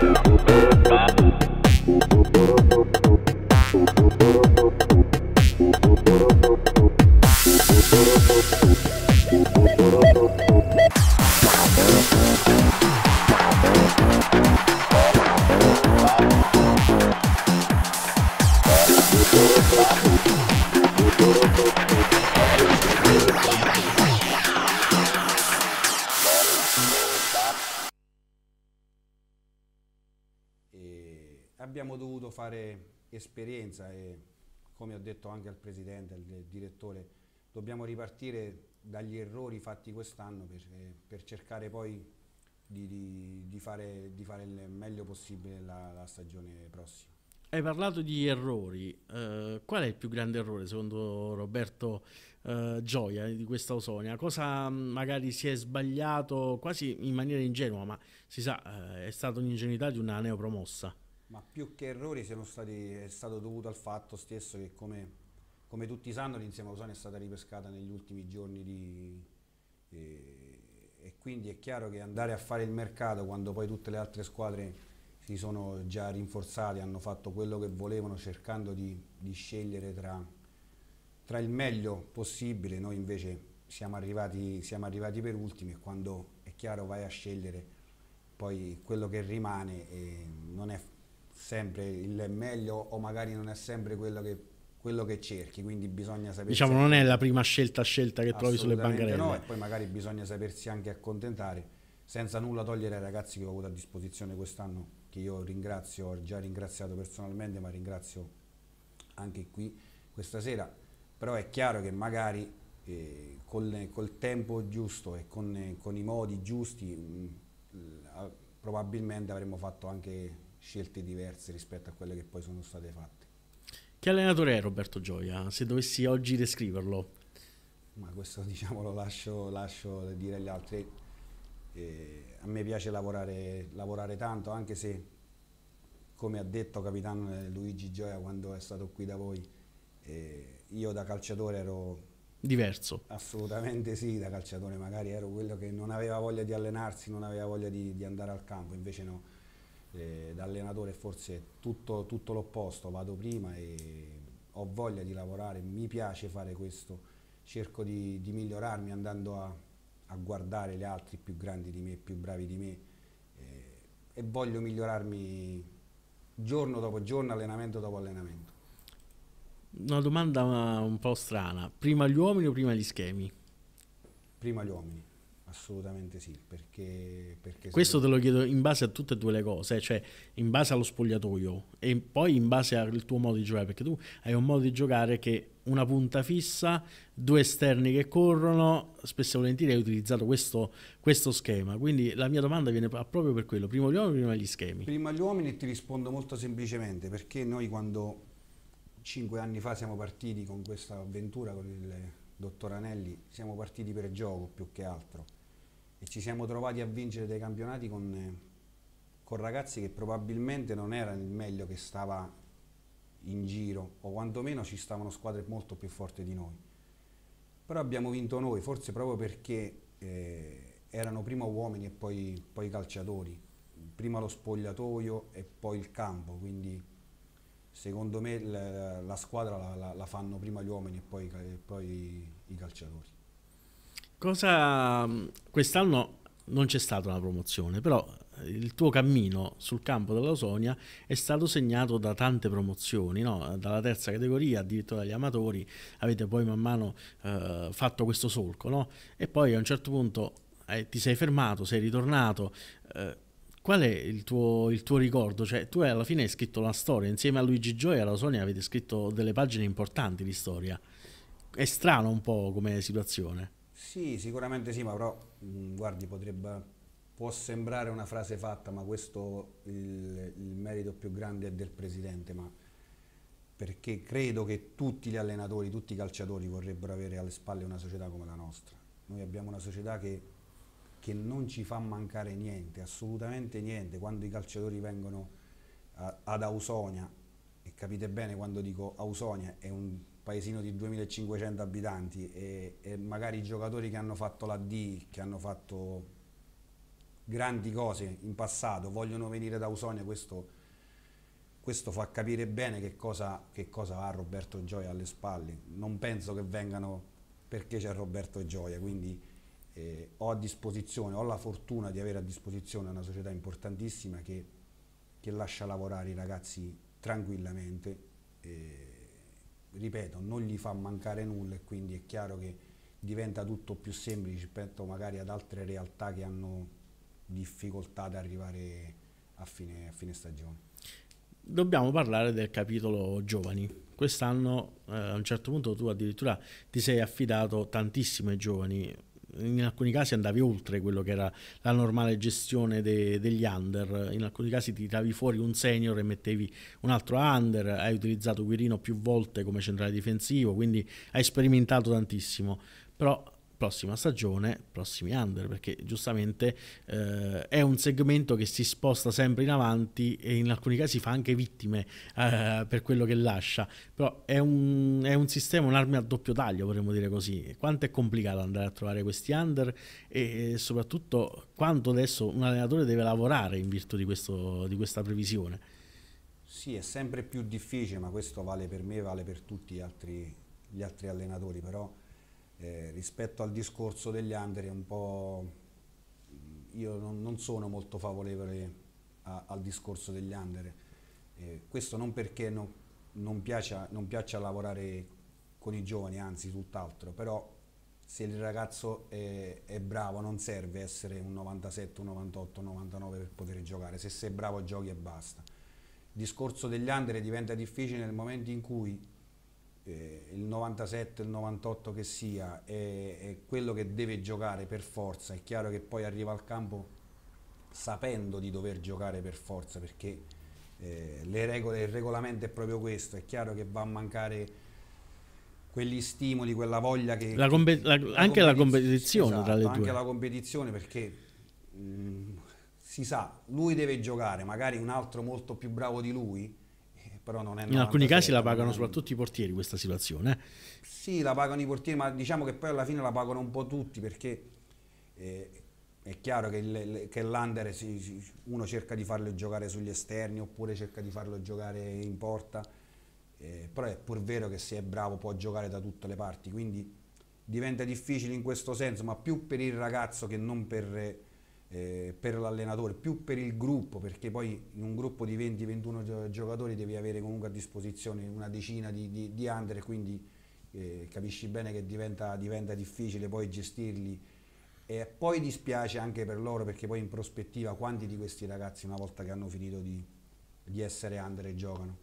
Bye. abbiamo dovuto fare esperienza e come ho detto anche al presidente, al direttore, dobbiamo ripartire dagli errori fatti quest'anno per, eh, per, cercare poi di, di, di, fare, di, fare, il meglio possibile la, la stagione prossima. Hai parlato di errori, eh, qual è il più grande errore secondo Roberto eh, Gioia di questa Osonia? Cosa mm, magari si è sbagliato quasi in maniera ingenua, ma si sa eh, è stata un'ingenuità di una neopromossa? Ma più che errori stati, è stato dovuto al fatto stesso che come, come tutti sanno l'insieme a Usano è stata ripescata negli ultimi giorni di, e, e, quindi è chiaro che andare a fare il mercato quando poi tutte le altre squadre si sono già rinforzate, hanno fatto quello che volevano cercando di, di scegliere tra, tra, il meglio possibile, noi invece siamo arrivati, siamo arrivati per ultimi e quando è chiaro vai a scegliere poi quello che rimane non è sempre il meglio o magari non è sempre quello che, quello che cerchi, quindi bisogna sapere... Diciamo non è la prima scelta scelta che trovi sulle bancarelle. No, e poi magari bisogna sapersi anche accontentare, senza nulla togliere ai ragazzi che ho avuto a disposizione quest'anno, che io ringrazio, ho già ringraziato personalmente, ma ringrazio anche qui questa sera, però è chiaro che magari eh, col, col, tempo giusto e con, con i modi giusti mh, mm, probabilmente avremmo fatto anche scelte diverse rispetto a quelle che poi sono state fatte. Che allenatore è Roberto Gioia? Se dovessi oggi descriverlo? Ma questo diciamo lo lascio, lascio dire agli altri. Eh, a me piace lavorare, lavorare tanto, anche se, come ha detto capitano eh, Luigi Gioia quando è stato qui da voi, eh, io da calciatore ero diverso. Assolutamente sì, da calciatore magari ero quello che non aveva voglia di allenarsi, non aveva voglia di, di andare al campo, invece no eh, da allenatore forse è tutto, tutto l'opposto, vado prima e ho voglia di lavorare, mi piace fare questo, cerco di, di migliorarmi andando a, a, guardare gli altri più grandi di me, più bravi di me eh, e voglio migliorarmi giorno dopo giorno, allenamento dopo allenamento. Una domanda un po' strana, prima gli uomini o prima gli schemi? Prima gli uomini. Assolutamente sì, perché... perché Questo te lo chiedo in base a tutte e due le cose, cioè in base allo spogliatoio e poi in base al tuo modo di giocare, perché tu hai un modo di giocare che una punta fissa, due esterni che corrono, spesso e volentieri hai utilizzato questo, questo schema, quindi la mia domanda viene proprio per quello, prima gli uomini o prima gli schemi? Prima gli uomini e ti rispondo molto semplicemente, perché noi quando cinque anni fa siamo partiti con questa avventura con il dottor Anelli, siamo partiti per gioco più che altro e ci siamo trovati a vincere dei campionati con, eh, con ragazzi che probabilmente non erano il meglio che stava in giro o quantomeno ci stavano squadre molto più forti di noi. Però abbiamo vinto noi, forse proprio perché eh, erano prima uomini e poi, poi calciatori, prima lo spogliatoio e poi il campo, quindi secondo me la, la squadra la, la, la, fanno prima gli uomini e poi, e poi i calciatori. Cosa mm, quest'anno non c'è stata una promozione, però eh, il tuo cammino sul campo della Sonia è stato segnato da tante promozioni, no? dalla terza categoria addirittura agli amatori, avete poi man mano eh, fatto questo solco no? e poi a un certo punto eh, ti sei fermato, sei ritornato. Eh, qual è il tuo, il tuo, ricordo? Cioè, tu alla fine hai scritto la storia, insieme a Luigi Gioia e alla Sonia avete scritto delle pagine importanti di storia. È strano un po' come situazione. Sì, sicuramente sì, ma però, mh, guardi, potrebbe può sembrare una frase fatta, ma questo il, il, merito più grande è del presidente, ma perché credo che tutti gli allenatori, tutti i calciatori vorrebbero avere alle spalle una società come la nostra. Noi abbiamo una società che, che non ci fa mancare niente, assolutamente niente. Quando i calciatori vengono a, ad Ausonia, e capite bene quando dico Ausonia è un paesino di 2500 abitanti e, e magari i giocatori che hanno fatto la D, che hanno fatto grandi cose in passato, vogliono venire da Usonia, questo, questo fa capire bene che cosa, che cosa, ha Roberto Gioia alle spalle. Non penso che vengano perché c'è Roberto Gioia, quindi eh, ho a disposizione, ho la fortuna di avere a disposizione una società importantissima che, che lascia lavorare i ragazzi tranquillamente. Eh, ripeto, non gli fa mancare nulla e quindi è chiaro che diventa tutto più semplice rispetto magari ad altre realtà che hanno difficoltà ad arrivare a fine, a fine stagione. Dobbiamo parlare del capitolo giovani. Quest'anno eh, a un certo punto tu addirittura ti sei affidato tantissimo ai giovani, in alcuni casi andavi oltre quello che era la normale gestione de, degli under, in alcuni casi tiravi fuori un senior e mettevi un altro under, hai utilizzato Quirino più volte come centrale difensivo, quindi hai sperimentato tantissimo, però prossima stagione, prossimi under, perché giustamente eh, è un segmento che si sposta sempre in avanti e in alcuni casi fa anche vittime eh, per quello che lascia, però è un, è un sistema, un'arma a doppio taglio potremmo dire così, quanto è complicato andare a trovare questi under e, soprattutto quanto adesso un allenatore deve lavorare in virtù di, questo, di questa previsione. Sì, è sempre più difficile, ma questo vale per me, vale per tutti gli altri, gli altri allenatori, però eh, rispetto al discorso degli under è un po' io non, non sono molto favorevole a, al discorso degli under eh, questo non perché no, non, piaccia, non piaccia lavorare con i giovani anzi tutt'altro però se il ragazzo è, è, bravo non serve essere un 97, un 98, un 99 per poter giocare se sei bravo giochi e basta il discorso degli under diventa difficile nel momento in cui eh, il 97, il 98 che sia, è, è, quello che deve giocare per forza. È chiaro che poi arriva al campo sapendo di dover giocare per forza perché eh, le regole, il regolamento è proprio questo. È chiaro che va a mancare quegli stimoli, quella voglia che... La che la, anche la competizione, la competizione esatto, tra le due. Anche la competizione perché... Mh, mm, si sa, lui deve giocare, magari un altro molto più bravo di lui però non è... In alcuni casi la pagano soprattutto i portieri questa situazione. Eh. Sì, la pagano i portieri, ma diciamo che poi alla fine la pagano un po' tutti perché eh, è chiaro che, il, che l'under si, uno cerca di farlo giocare sugli esterni oppure cerca di farlo giocare in porta, eh, però è pur vero che se è bravo può giocare da tutte le parti, quindi diventa difficile in questo senso, ma più per il ragazzo che non per eh, eh, per l'allenatore, più per il gruppo, perché poi in un gruppo di 20-21 giocatori devi avere comunque a disposizione una decina di, di, di under, quindi eh, capisci bene che diventa, diventa, difficile poi gestirli. E poi dispiace anche per loro, perché poi in prospettiva quanti di questi ragazzi una volta che hanno finito di, di essere under giocano?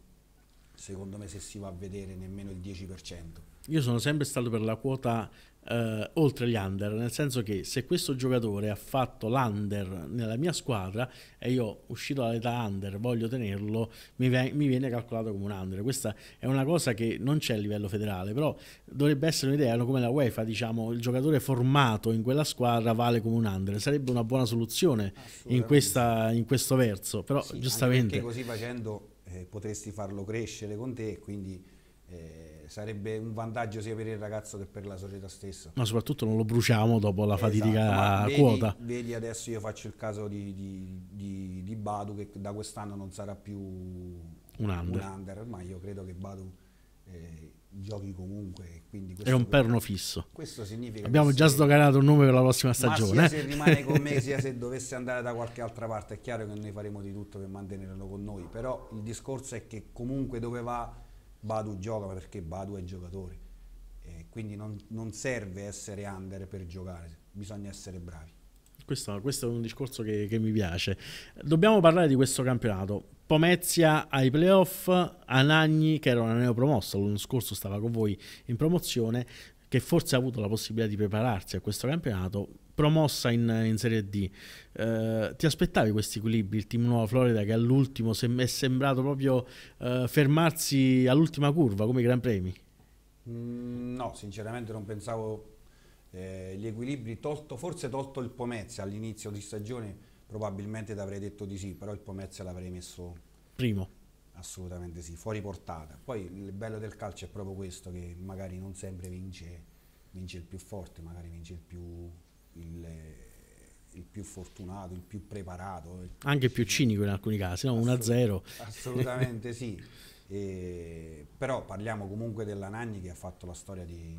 Secondo me se si va a vedere nemmeno il 10% io sono sempre stato per la quota eh, oltre gli under, nel senso che se questo giocatore ha fatto l'under nella mia squadra e io uscito dall'età under voglio tenerlo, mi, ve- mi, viene calcolato come un under. Questa è una cosa che non c'è a livello federale, però dovrebbe essere un'idea, come la UEFA, diciamo, il giocatore formato in quella squadra vale come un under. Sarebbe una buona soluzione in, questa, in, questo verso, però sì, giustamente... Perché così facendo eh, potresti farlo crescere con te, e quindi... Eh sarebbe un vantaggio sia per il ragazzo che per la società stessa. Ma soprattutto non lo bruciamo dopo la esatto, fatica vedi, quota. Vedi adesso io faccio il caso di, di, di, di Badu che da quest'anno non sarà più un under. un under, ormai io credo che Badu... Eh, giochi comunque. è un perno fisso. Questo significa. Abbiamo già sdoganato un nome per la prossima stagione. Ma sia se eh. rimane con me, sia se dovesse andare da qualche altra parte, è chiaro che noi faremo di tutto per mantenerlo con noi. Però il discorso è che comunque dove va Badu gioca perché Badu è giocatore, eh, quindi non, non, serve essere under per giocare, bisogna essere bravi. Questo, questo è un discorso che, che mi piace. Dobbiamo parlare di questo campionato. Pomezia ai playoff, Anagni che era una neopromossa, l'anno scorso stava con voi in promozione, che forse ha avuto la possibilità di prepararsi a questo campionato, promossa in, in Serie D. Eh, ti aspettavi questi equilibri? Il team Nuova Florida che all'ultimo sem- è sembrato proprio eh, fermarsi all'ultima curva come i Gran Premi? Mm, no, sinceramente non pensavo eh, gli equilibri, tolto, forse tolto il Pomezia all'inizio di stagione, probabilmente ti avrei detto di sì, però il Pomezia l'avrei messo primo. Assolutamente sì, fuori portata. Poi il bello del calcio è proprio questo, che magari non sempre vince, vince il più forte, magari vince il più il, il più fortunato, il più preparato. Il più Anche più cinico in alcuni casi, no? 1-0. Assolutamente sì. E, però parliamo comunque della Nanni che ha fatto la storia di,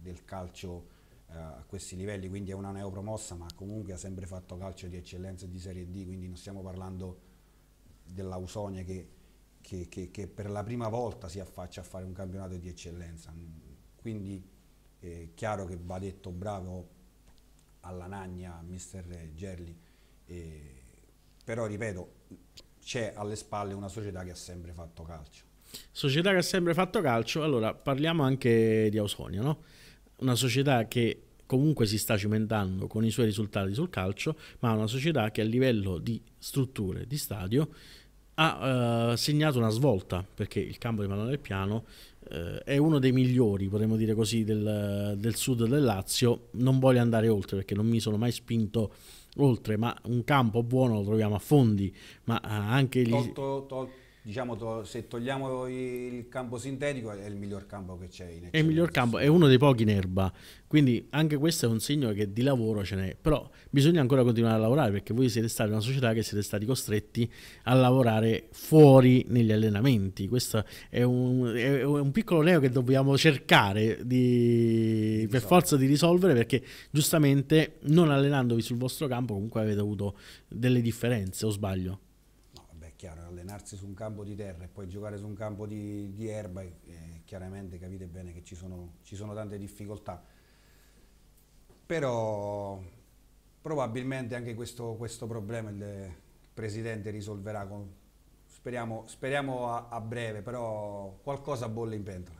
del calcio eh, a questi livelli, quindi è una neopromossa, ma comunque ha sempre fatto calcio di eccellenza e di Serie D, quindi non stiamo parlando dell'Ausonia che, che, che, che, per la prima volta si affaccia a fare un campionato di eccellenza. Quindi è eh, chiaro che va detto bravo alla Nagna, mister Gerli, e, però ripeto, c'è alle spalle una società che ha sempre fatto calcio. Società che ha sempre fatto calcio, allora parliamo anche di Ausonia, no? una società che comunque si sta cimentando con i suoi risultati sul calcio, ma una società che a livello di strutture, di stadio, ha eh, segnato una svolta, perché il campo di Madonna del Piano eh, è uno dei migliori, potremmo dire così, del, del, sud del Lazio. Non voglio andare oltre perché non mi sono mai spinto oltre, ma un campo buono lo troviamo a fondi, ma eh, anche lì... Tolto, tolto diciamo, to se togliamo il campo sintetico è il miglior campo che c'è in eccellenza. È il miglior campo, è uno dei pochi in erba, quindi anche questo è un segno che di lavoro ce n'è, però bisogna ancora continuare a lavorare perché voi siete stati una società che siete stati costretti a lavorare fuori negli allenamenti, questo è un, è un piccolo neo che dobbiamo cercare di, per forza di risolvere perché giustamente non allenandovi sul vostro campo comunque avete avuto delle differenze o sbaglio? chiaro, allenarsi su un campo di terra e poi giocare su un campo di, di erba, eh, chiaramente capite bene che ci sono, ci sono tante difficoltà. Però probabilmente anche questo, questo problema il Presidente risolverà, con, speriamo, speriamo a, a breve, però qualcosa bolle in pentola.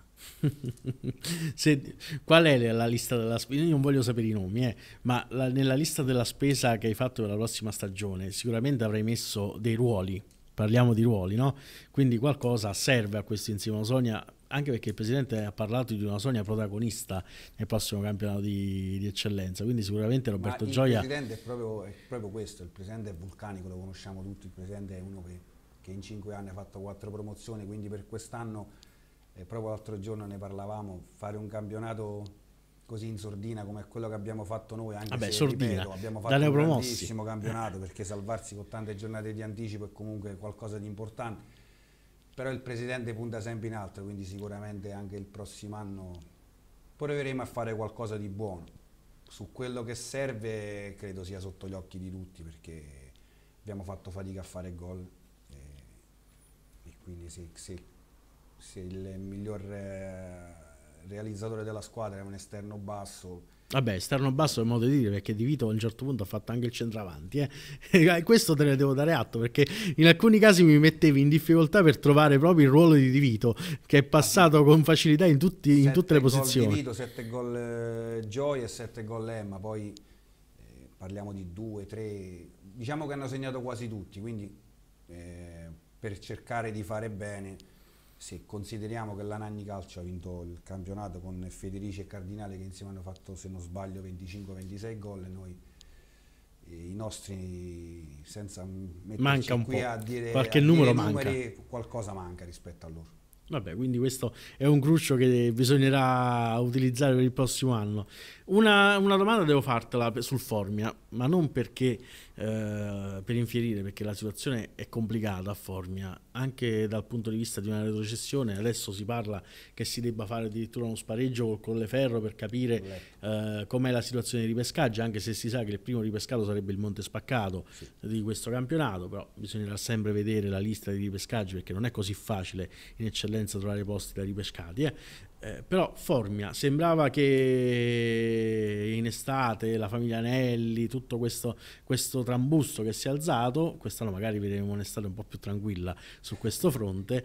Se, qual è la lista della spesa? Io non voglio sapere i nomi, eh, ma la, nella lista della spesa che hai fatto per la prossima stagione sicuramente avrai messo dei ruoli parliamo di ruoli, no? quindi qualcosa serve a questo insieme a Sonia anche perché il presidente ha parlato di una Sonia protagonista nel prossimo campionato di, di eccellenza, quindi sicuramente Roberto il Gioia... Il presidente è proprio, è proprio, questo, il presidente è vulcanico, lo conosciamo tutti, il presidente è uno che, che in cinque anni ha fatto quattro promozioni, quindi per quest'anno, eh, proprio l'altro giorno ne parlavamo, fare un campionato così in sordina come quello che abbiamo fatto noi, anche Vabbè, se sordina. Ripeto, abbiamo fatto un grandissimo campionato eh. perché salvarsi con tante giornate di anticipo è comunque qualcosa di importante, però il presidente punta sempre in alto, quindi sicuramente anche il prossimo anno proveremo a fare qualcosa di buono. Su quello che serve credo sia sotto gli occhi di tutti perché abbiamo fatto fatica a fare gol eh, e, quindi se, se, se il miglior... Eh, realizzatore della squadra è un esterno basso. Vabbè, esterno basso è un modo di dire perché Di Vito a un certo punto ha fatto anche il centravanti. Eh? Questo te ne devo dare atto perché in alcuni casi mi mettevi in difficoltà per trovare proprio il ruolo di Di Vito che è passato con facilità in, tutti, in tutte le posizioni. Di Vito, 7 gol eh, Gioia e 7 gol Emma, poi eh, parliamo di 2, 3, diciamo che hanno segnato quasi tutti, quindi eh, per cercare di fare bene se consideriamo che la Nanni Calcio ha vinto il campionato con Federici e Cardinale che insieme hanno fatto, se non sbaglio, 25-26 gol e noi eh, i nostri senza manca un qui po'. a dire qualche a numero dire manca qualcosa manca rispetto a loro vabbè quindi questo è un cruccio che bisognerà utilizzare per il prossimo anno una, una, domanda devo fartela sul Formia, ma non perché eh, per infierire, perché la situazione è complicata a Formia, anche dal punto di vista di una retrocessione. Adesso si parla che si debba fare addirittura uno spareggio col Colleferro per capire eh, com'è la situazione di ripescaggio, anche se si sa che il primo ripescato sarebbe il Monte Spaccato sì. di questo campionato, però bisognerà sempre vedere la lista di ripescaggi perché non è così facile in eccellenza trovare posti da ripescati. Eh. Eh, però Formia sembrava che in estate la famiglia Anelli, tutto questo, questo, trambusto che si è alzato, quest'anno magari vedremo un'estate un po' più tranquilla su questo fronte,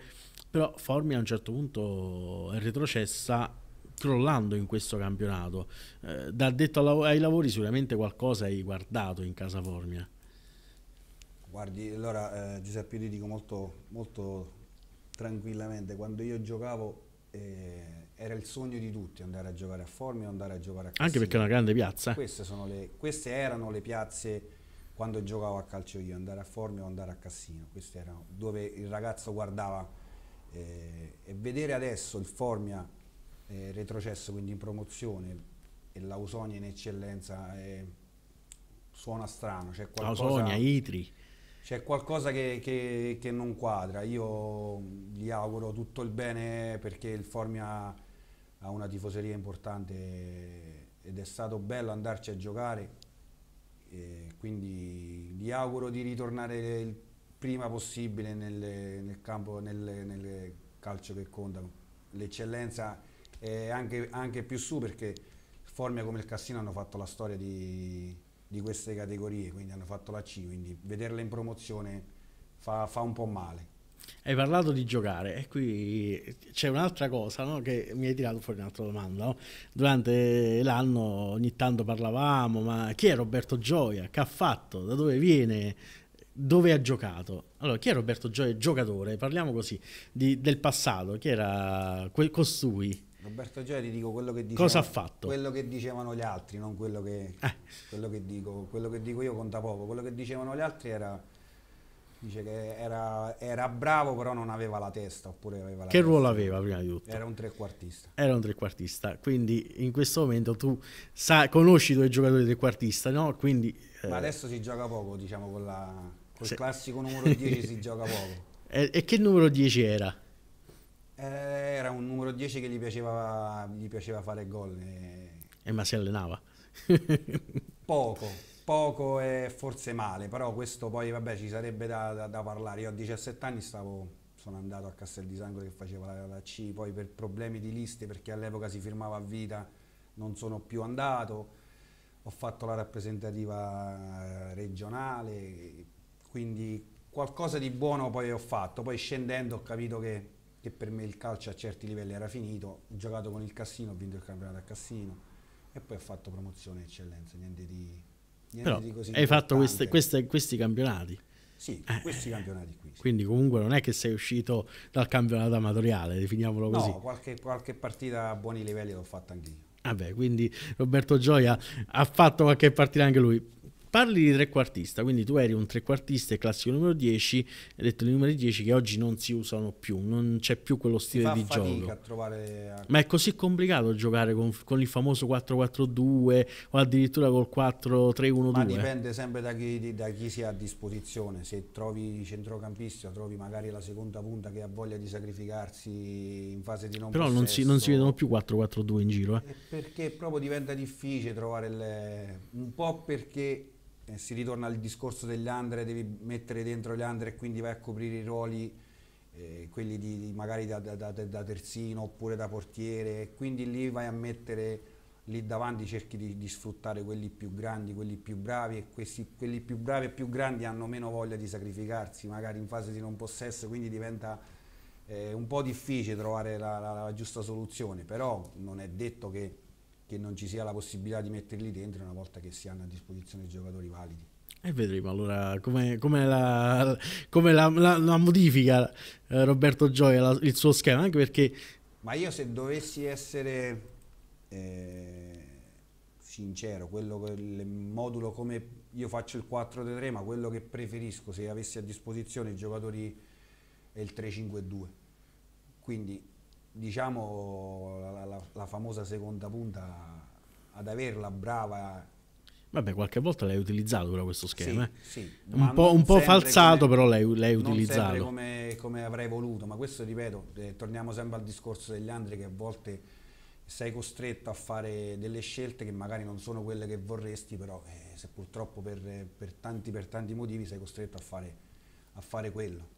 però Formia a un certo punto è retrocessa crollando in questo campionato. Eh, da detto ai lavori sicuramente qualcosa hai guardato in casa Formia. Guardi, allora eh, Giuseppe io ti dico molto, molto tranquillamente, quando io giocavo... Eh, era il sogno di tutti andare a giocare a Formio, andare a giocare a Cassino. Anche perché è una grande piazza. Queste, le, queste, erano le piazze quando giocavo a calcio io, andare a Formio o andare a Cassino. Queste erano dove il ragazzo guardava eh, e vedere adesso il Formia eh, retrocesso, quindi in promozione, e l'Ausonia in eccellenza eh, suona strano. C'è qualcosa, la Itri. C'è qualcosa che, che, che non quadra. Io gli auguro tutto il bene perché il Formia ha una tifoseria importante ed è stato bello andarci a giocare e quindi gli auguro di ritornare il prima possibile nel, nel campo, nel, nel, calcio che conta. L'eccellenza è anche, anche, più su perché Formia come il Cassino hanno fatto la storia di, di queste categorie, quindi hanno fatto la C, quindi vederla in promozione fa, fa un po' male. Hai parlato di giocare e qui c'è un'altra cosa no? che mi hai tirato fuori un'altra domanda. No? Durante l'anno ogni tanto parlavamo, ma chi è Roberto Gioia? Che ha fatto? Da dove viene? Dove ha giocato? Allora, chi è Roberto Gioia? Giocatore, parliamo così, di, del passato, chi era quel costui? Roberto Gioia ti dico quello che dicevano, Cosa ha fatto? Quello che dicevano gli altri, non quello che, eh. quello, che dico, quello che dico io conta poco, quello che dicevano gli altri era Dice che era, era, bravo, però non aveva la testa. Oppure aveva la che testa. ruolo aveva prima di tutto? Era un trequartista. Era un trequartista. Quindi in questo momento tu sa, conosci i tuoi giocatori trequartista, no? Quindi, eh... Ma adesso si gioca poco, diciamo, con il Se... classico numero 10 si gioca poco. E, e, che numero 10 era? Eh, era un numero 10 che gli piaceva, gli piaceva fare gol. E... Eh. e ma si allenava? poco poco e forse male, però questo poi vabbè ci sarebbe da, da, da parlare. Io a 17 anni stavo, sono andato a Castel di Sangro che faceva la, la C, poi per problemi di liste, perché all'epoca si firmava a vita, non sono più andato. Ho fatto la rappresentativa eh, regionale, quindi qualcosa di buono poi ho fatto. Poi scendendo ho capito che, che per me il calcio a certi livelli era finito. Ho giocato con il Cassino, ho vinto il campionato a Cassino e poi ho fatto promozione eccellenza, niente di però hai fatto queste, queste, questi campionati. Sì, eh, questi campionati qui. Sì. Quindi comunque non è che sei uscito dal campionato amatoriale, definiamolo così. No, qualche, qualche partita a buoni livelli l'ho fatta anch'io. Vabbè, quindi Roberto Gioia ha fatto qualche partita anche lui. Parli di trequartista, quindi tu eri un trequartista e classico numero 10, hai detto i numeri 10 che oggi non si usano più, non c'è più quello stile di gioco. A trovare... Ma è così complicato giocare con, con il famoso 4-4-2 o addirittura col 4-3-1-2. Ma dipende sempre da chi, da chi si ha a disposizione, se trovi centrocampista, trovi magari la seconda punta che ha voglia di sacrificarsi in fase di non Però possesso. non si, non si vedono più 4-4-2 in giro. Eh. Perché proprio diventa difficile trovare le... un po' perché eh, si ritorna al discorso degli under, devi mettere dentro gli under e quindi vai a coprire i ruoli, eh, quelli di, di magari da, da, da, da, terzino oppure da portiere, e quindi lì vai a mettere lì davanti, cerchi di, di sfruttare quelli più grandi, quelli più bravi e questi, quelli più bravi e più grandi hanno meno voglia di sacrificarsi, magari in fase di non possesso, quindi diventa... È eh, un po' difficile trovare la, la, la, giusta soluzione, però non è detto che che non ci sia la possibilità di metterli dentro una volta che si hanno a disposizione i giocatori validi. E vedremo allora come la, la, la, la, modifica eh, Roberto Gioia il suo schema, anche perché... Ma io se dovessi essere eh, sincero, quello, il modulo come io faccio il 4-3, ma quello che preferisco se avessi a disposizione i giocatori è il 3-5-2. Quindi diciamo la, la, la, famosa seconda punta ad averla brava. Vabbè, qualche volta l'hai utilizzato però questo schema. Sì, eh? sì un po', un po falsato, come, però l'hai, l'hai utilizzato. Come, come, avrei voluto, ma questo ripeto, eh, torniamo sempre al discorso degli altri che a volte sei costretto a fare delle scelte che magari non sono quelle che vorresti, però eh, se purtroppo per, per, tanti, per tanti motivi sei costretto a fare, a fare quello.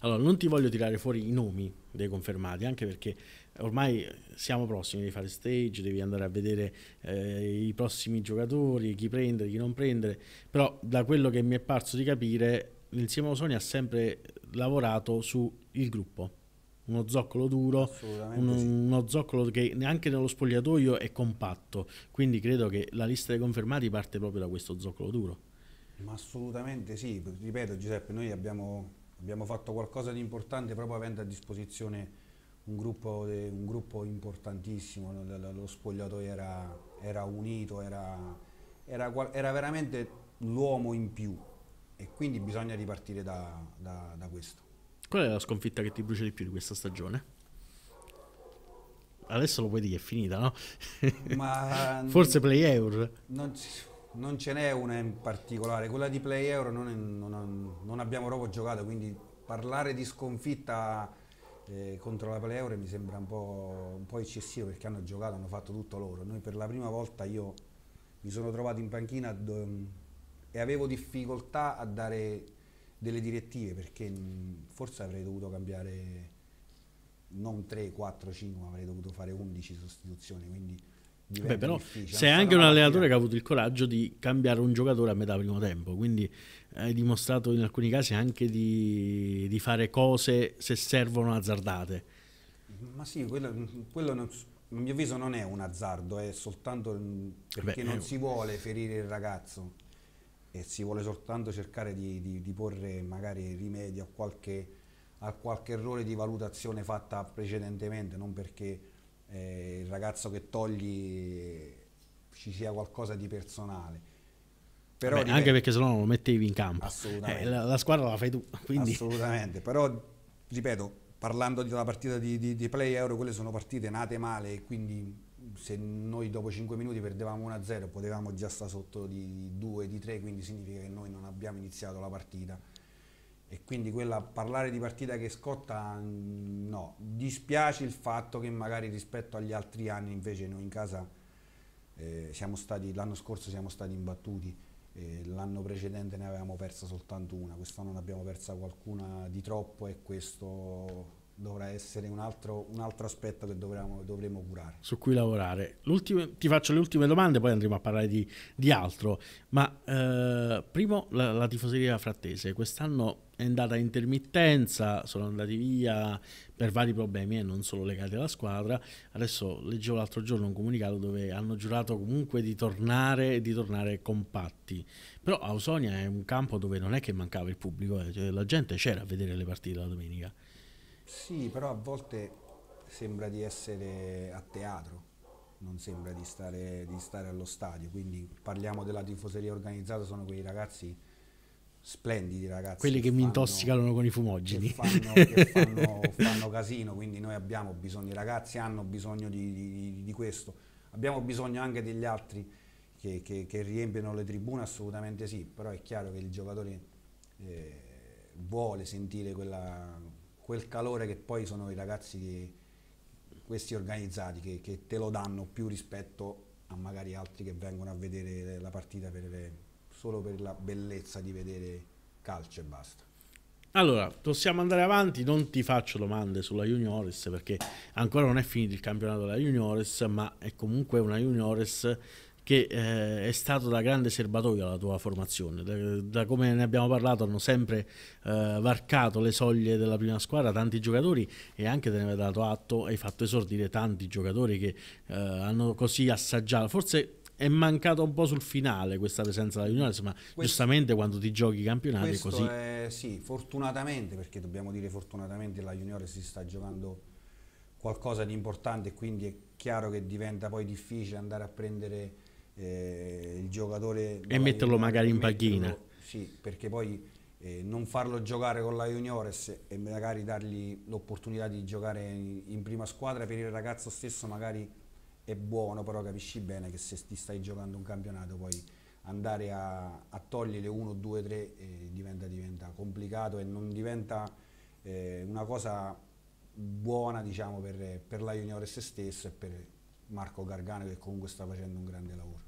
Allora, non ti voglio tirare fuori i nomi dei confermati, anche perché ormai siamo prossimi, devi fare stage, devi andare a vedere eh, i prossimi giocatori, chi prendere, chi non prendere, però da quello che mi è parso di capire, l'insieme a Sony ha sempre lavorato sul gruppo, uno zoccolo duro, uno, uno zoccolo che neanche nello spogliatoio è compatto, quindi credo che la lista dei confermati parte proprio da questo zoccolo duro. Ma assolutamente sì, ripeto Giuseppe, noi abbiamo abbiamo fatto qualcosa di importante proprio avendo a disposizione un gruppo, un gruppo importantissimo, lo spogliatoio era, era unito, era, era, era veramente l'uomo in più e quindi bisogna ripartire da, da, da questo. Qual è la sconfitta che ti brucia di più di questa stagione? Adesso lo puoi dire, è finita, no? Ma... Forse Play Euro. Non ci non ce n'è una in particolare, quella di Play Euro non, è, non, non abbiamo proprio giocato, quindi parlare di sconfitta eh, contro la Play Euro mi sembra un po', un po', eccessivo perché hanno giocato, hanno fatto tutto loro. Noi per la prima volta io mi sono trovato in panchina e avevo difficoltà a dare delle direttive perché mm, forse avrei dovuto cambiare non 3, 4, 5, ma avrei dovuto fare 11 sostituzioni, quindi Beh, però sei anche un allenatore che ha avuto il coraggio di cambiare un giocatore a metà primo tempo, quindi hai dimostrato in alcuni casi anche di, di fare cose se servono azzardate. Mm-hmm. Ma sì, quello, quello non, a mio avviso non è un azzardo, è soltanto perché Beh, non eh, si vuole ferire il ragazzo e si vuole soltanto cercare di, di, di porre magari rimedio a qualche, a qualche errore di valutazione fatta precedentemente, non perché eh, il ragazzo che togli ci sia qualcosa di personale. Però, Beh, ripeto, anche perché se no non lo mettevi in campo. Assolutamente. Eh, la, la, squadra la fai tu. Quindi. Assolutamente. Però, ripeto, parlando di una partita di, di, di play euro, quelle sono partite nate male e quindi se noi dopo 5 minuti perdevamo 1-0 potevamo già stare sotto di 2, di 3, quindi significa che noi non abbiamo iniziato la partita e quindi quella parlare di partita che scotta no, dispiace il fatto che magari rispetto agli altri anni invece noi in casa eh, l'anno scorso siamo stati imbattuti, eh, l'anno precedente ne avevamo persa soltanto una, quest'anno ne abbiamo persa qualcuna di troppo e questo dovrà essere un altro, un altro aspetto che dovremo, dovremo, curare. Su cui lavorare. ti faccio le ultime domande, poi andremo a parlare di, di altro. Ma eh, primo la, la, tifoseria frattese. Quest'anno è andata in intermittenza, sono andati via per vari problemi e eh, non solo legati alla squadra. Adesso leggevo l'altro giorno un comunicato dove hanno giurato comunque di tornare e di tornare compatti. Però Ausonia è un campo dove non è che mancava il pubblico, eh, cioè la gente c'era a vedere le partite la domenica. Sì, però a volte sembra di essere a teatro, non sembra di stare, di stare allo stadio, quindi parliamo della tifoseria organizzata, sono quei ragazzi splendidi ragazzi. Quelli che, che mi fanno, intossicano con i fumogeni. Che, fanno, che fanno, fanno, casino, quindi noi abbiamo bisogno, i ragazzi hanno bisogno di, di, di questo, abbiamo bisogno anche degli altri che, che, riempiono le tribune, assolutamente sì, però è chiaro che il giocatore eh, vuole sentire quella, quel calore che poi sono i ragazzi che, questi organizzati che, che, te lo danno più rispetto a magari altri che vengono a vedere la partita per solo per la bellezza di vedere calcio e basta. Allora, possiamo andare avanti, non ti faccio domande sulla Juniores perché ancora non è finito il campionato della Juniores, ma è comunque una Juniores che eh, è stato da grande serbatoio la tua formazione. Da, da come ne abbiamo parlato, hanno sempre eh, varcato le soglie della prima squadra tanti giocatori e anche te ne hai dato atto, hai fatto esordire tanti giocatori che eh, hanno così assaggiato. Forse è mancato un po' sul finale questa presenza della Juniors, ma questo, giustamente quando ti giochi i campionati è così. È, sì, fortunatamente, perché dobbiamo dire fortunatamente la Juniors si sta giocando qualcosa di importante, quindi è chiaro che diventa poi difficile andare a prendere eh, il giocatore... E metterlo magari in panchina. Sì, perché poi eh, non farlo giocare con la Juniores e magari dargli l'opportunità di giocare in, prima squadra per il ragazzo stesso magari è buono, però capisci bene che se ti stai giocando un campionato poi andare a, a togliere 1, 2, 3 eh, diventa, diventa, complicato e non diventa eh, una cosa buona diciamo, per, per la junior se stesso e per, Marco Gargano che comunque sta facendo un grande lavoro.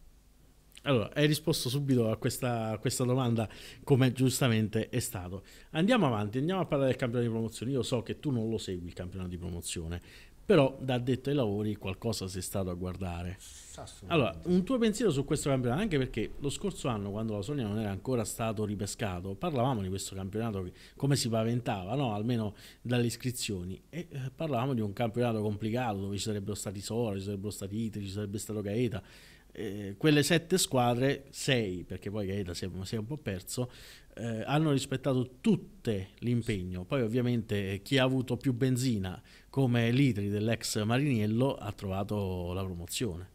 Allora, hai risposto subito a questa, a questa, domanda come giustamente è stato. Andiamo avanti, andiamo a parlare del campionato di promozione. Io so che tu non lo segui il campionato di promozione, però da detto ai lavori qualcosa si è stato a guardare. Allora, un tuo pensiero su questo campionato, anche perché lo scorso anno, quando la Sonia non era ancora stato ripescato, parlavamo di questo campionato che, come si paventava, no? almeno dalle iscrizioni, e eh, parlavamo di un campionato complicato dove ci sarebbero stati Sora, ci sarebbero stati Itri, ci sarebbe stato Gaeta. Eh, quelle sette squadre, sei, perché poi Gaeta si è, si è un po' perso, eh, hanno rispettato tutte l'impegno. Poi ovviamente eh, chi ha avuto più benzina, come litri dell'ex Mariniello, ha trovato la promozione.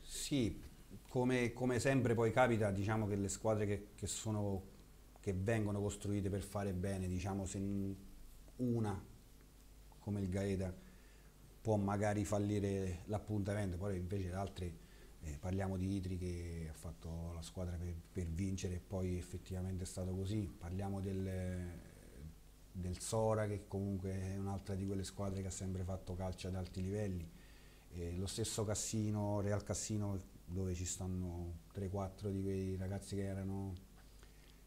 Sì, come, come sempre poi capita, diciamo che le squadre che, che, sono, che vengono costruite per fare bene, diciamo se una come il Gaeta può magari fallire l'appuntamento, poi invece le altre eh, parliamo di Itri che ha fatto la squadra per, per, vincere e poi effettivamente è stato così, parliamo del, del Sora che comunque è un'altra di quelle squadre che ha sempre fatto calcio ad alti livelli, eh, lo stesso Cassino, Real Cassino dove ci stanno 3-4 di quei ragazzi che erano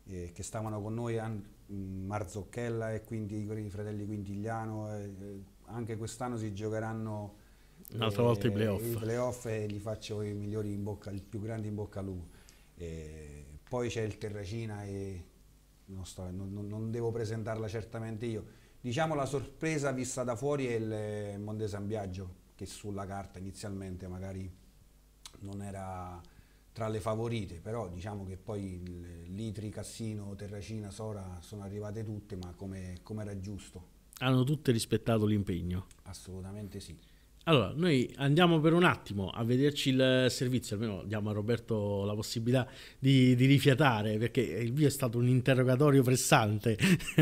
eh, che stavano con noi mm, Marzocchella e quindi i fratelli Quintigliano eh, eh, anche quest'anno si giocheranno Un'altra eh, volta i eh, playoff. I playoff e eh, gli faccio i migliori in bocca, il più grande in bocca al lupo. Eh, poi c'è il Terracina e non, sto, non, non, devo presentarla certamente io. Diciamo la sorpresa vista da fuori è il eh, Monte San Biagio, che sulla carta inizialmente magari non era tra le favorite, però diciamo che poi Litri, Cassino, Terracina, Sora sono arrivate tutte, ma come, come era giusto. Hanno tutte rispettato l'impegno? Assolutamente sì. Allora, noi andiamo per un attimo a vederci il servizio, almeno diamo a Roberto la possibilità di, di rifiatare, perché il mio è stato un interrogatorio pressante.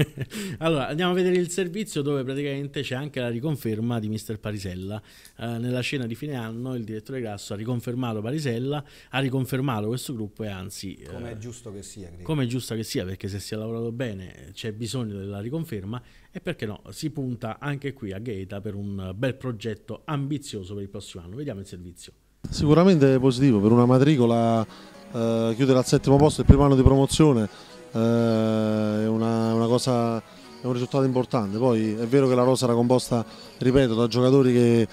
allora, andiamo a vedere il servizio dove praticamente c'è anche la riconferma di Mister Parisella. Eh, nella scena di fine anno il direttore Grasso ha riconfermato Parisella, ha riconfermato questo gruppo e anzi... Eh, Come è giusto che sia, credo. Come è giusto che sia, perché se si è lavorato bene c'è bisogno della riconferma e perché no, si punta anche qui a Gaeta per un bel progetto ambizioso per il prossimo anno. Vediamo il servizio. Sicuramente positivo per una matricola eh, chiudere al settimo posto il primo anno di promozione eh, è, una, una cosa, è un risultato importante. Poi è vero che la rosa era composta, ripeto, da giocatori che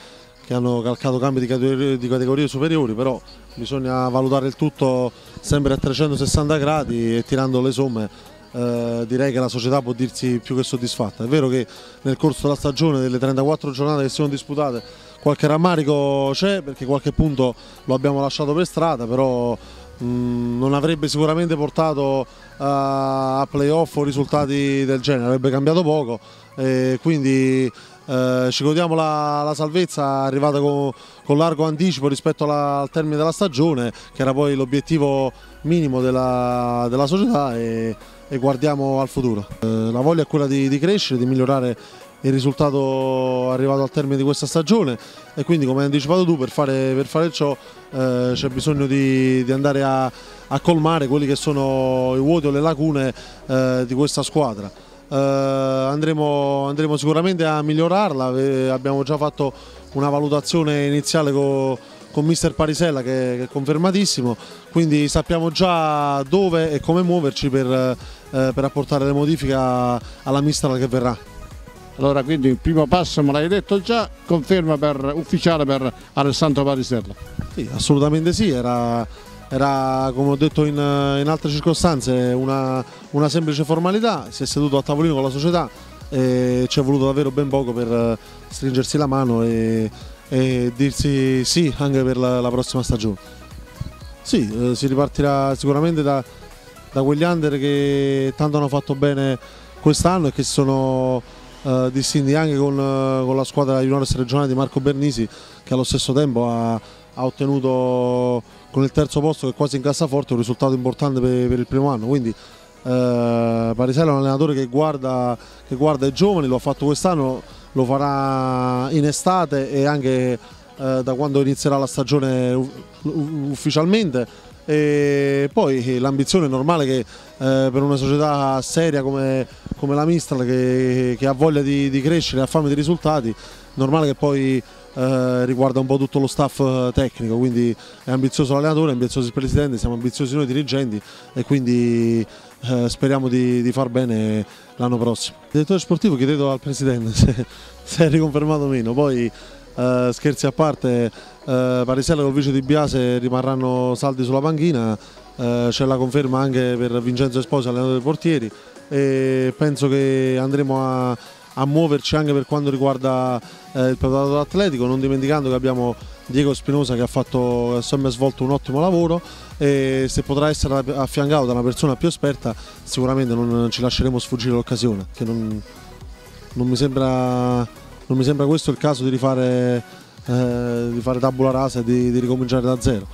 che hanno calcato cambi di categorie, di categorie, superiori, però bisogna valutare il tutto sempre a 360 gradi e tirando le somme eh, direi che la società può dirsi più che soddisfatta. È vero che nel corso della stagione, delle 34 giornate che si sono disputate, qualche rammarico c'è perché qualche punto lo abbiamo lasciato per strada, però mm, non avrebbe sicuramente portato eh, a, playoff o risultati del genere, avrebbe cambiato poco. E quindi eh, ci godiamo la, la salvezza arrivata con, con, largo anticipo rispetto alla, al termine della stagione, che era poi l'obiettivo minimo della, della società. E, e guardiamo al futuro. Eh, la voglia è quella di, di crescere, di migliorare il risultato arrivato al termine di questa stagione e quindi come hai anticipato tu per fare, per fare ciò eh, c'è bisogno di, di andare a, a, colmare quelli che sono i vuoti o le lacune eh, di questa squadra. Eh, andremo, andremo, sicuramente a migliorarla, eh, abbiamo già fatto una valutazione iniziale con con mister Parisella che, è confermatissimo, quindi sappiamo già dove e come muoverci per, eh, per apportare le modifiche alla mistral che verrà. Allora quindi il primo passo me l'hai detto già, conferma per, ufficiale per Alessandro Parisella. Sì, assolutamente sì, era, era come ho detto in, in altre circostanze una, una, semplice formalità, si è seduto a tavolino con la società e ci è voluto davvero ben poco per eh, stringersi la mano e e dirsi sì anche per la, la prossima stagione. Sì, eh, si ripartirà sicuramente da, da, quegli under che tanto hanno fatto bene quest'anno e che si sono eh, distinti anche con, eh, con, la squadra juniores regionale di Marco Bernisi che allo stesso tempo ha, ha ottenuto con il terzo posto che è quasi in cassaforte un risultato importante per, per il primo anno. Quindi eh, Parisello è un allenatore che guarda, che guarda i giovani, lo ha fatto quest'anno lo farà in estate e anche eh, da quando inizierà la stagione ufficialmente. E poi l'ambizione è normale che eh, per una società seria come, come la Mistral che, che, ha voglia di, di crescere, ha fame di risultati, è normale che poi eh, riguarda un po' tutto lo staff eh, tecnico, quindi è ambizioso l'allenatore, è ambizioso il presidente, siamo ambiziosi noi dirigenti e quindi eh, speriamo di, di, far bene l'anno prossimo. Il direttore sportivo chiedevo al Presidente se, se è riconfermato o meno, poi eh, scherzi a parte, eh, Parisella col vice di Biase rimarranno saldi sulla panchina, eh, c'è la conferma anche per Vincenzo Esposi, allenatore dei portieri e penso che andremo a a muoverci anche per quanto riguarda eh, il preparato atletico, non dimenticando che abbiamo Diego Spinosa che ha, fatto, ha svolto un ottimo lavoro e se potrà essere affiancato da una persona più esperta sicuramente non ci lasceremo sfuggire l'occasione, che non, non, mi sembra, non, mi sembra, questo il caso di rifare, eh, di fare tabula rasa e di, di ricominciare da zero.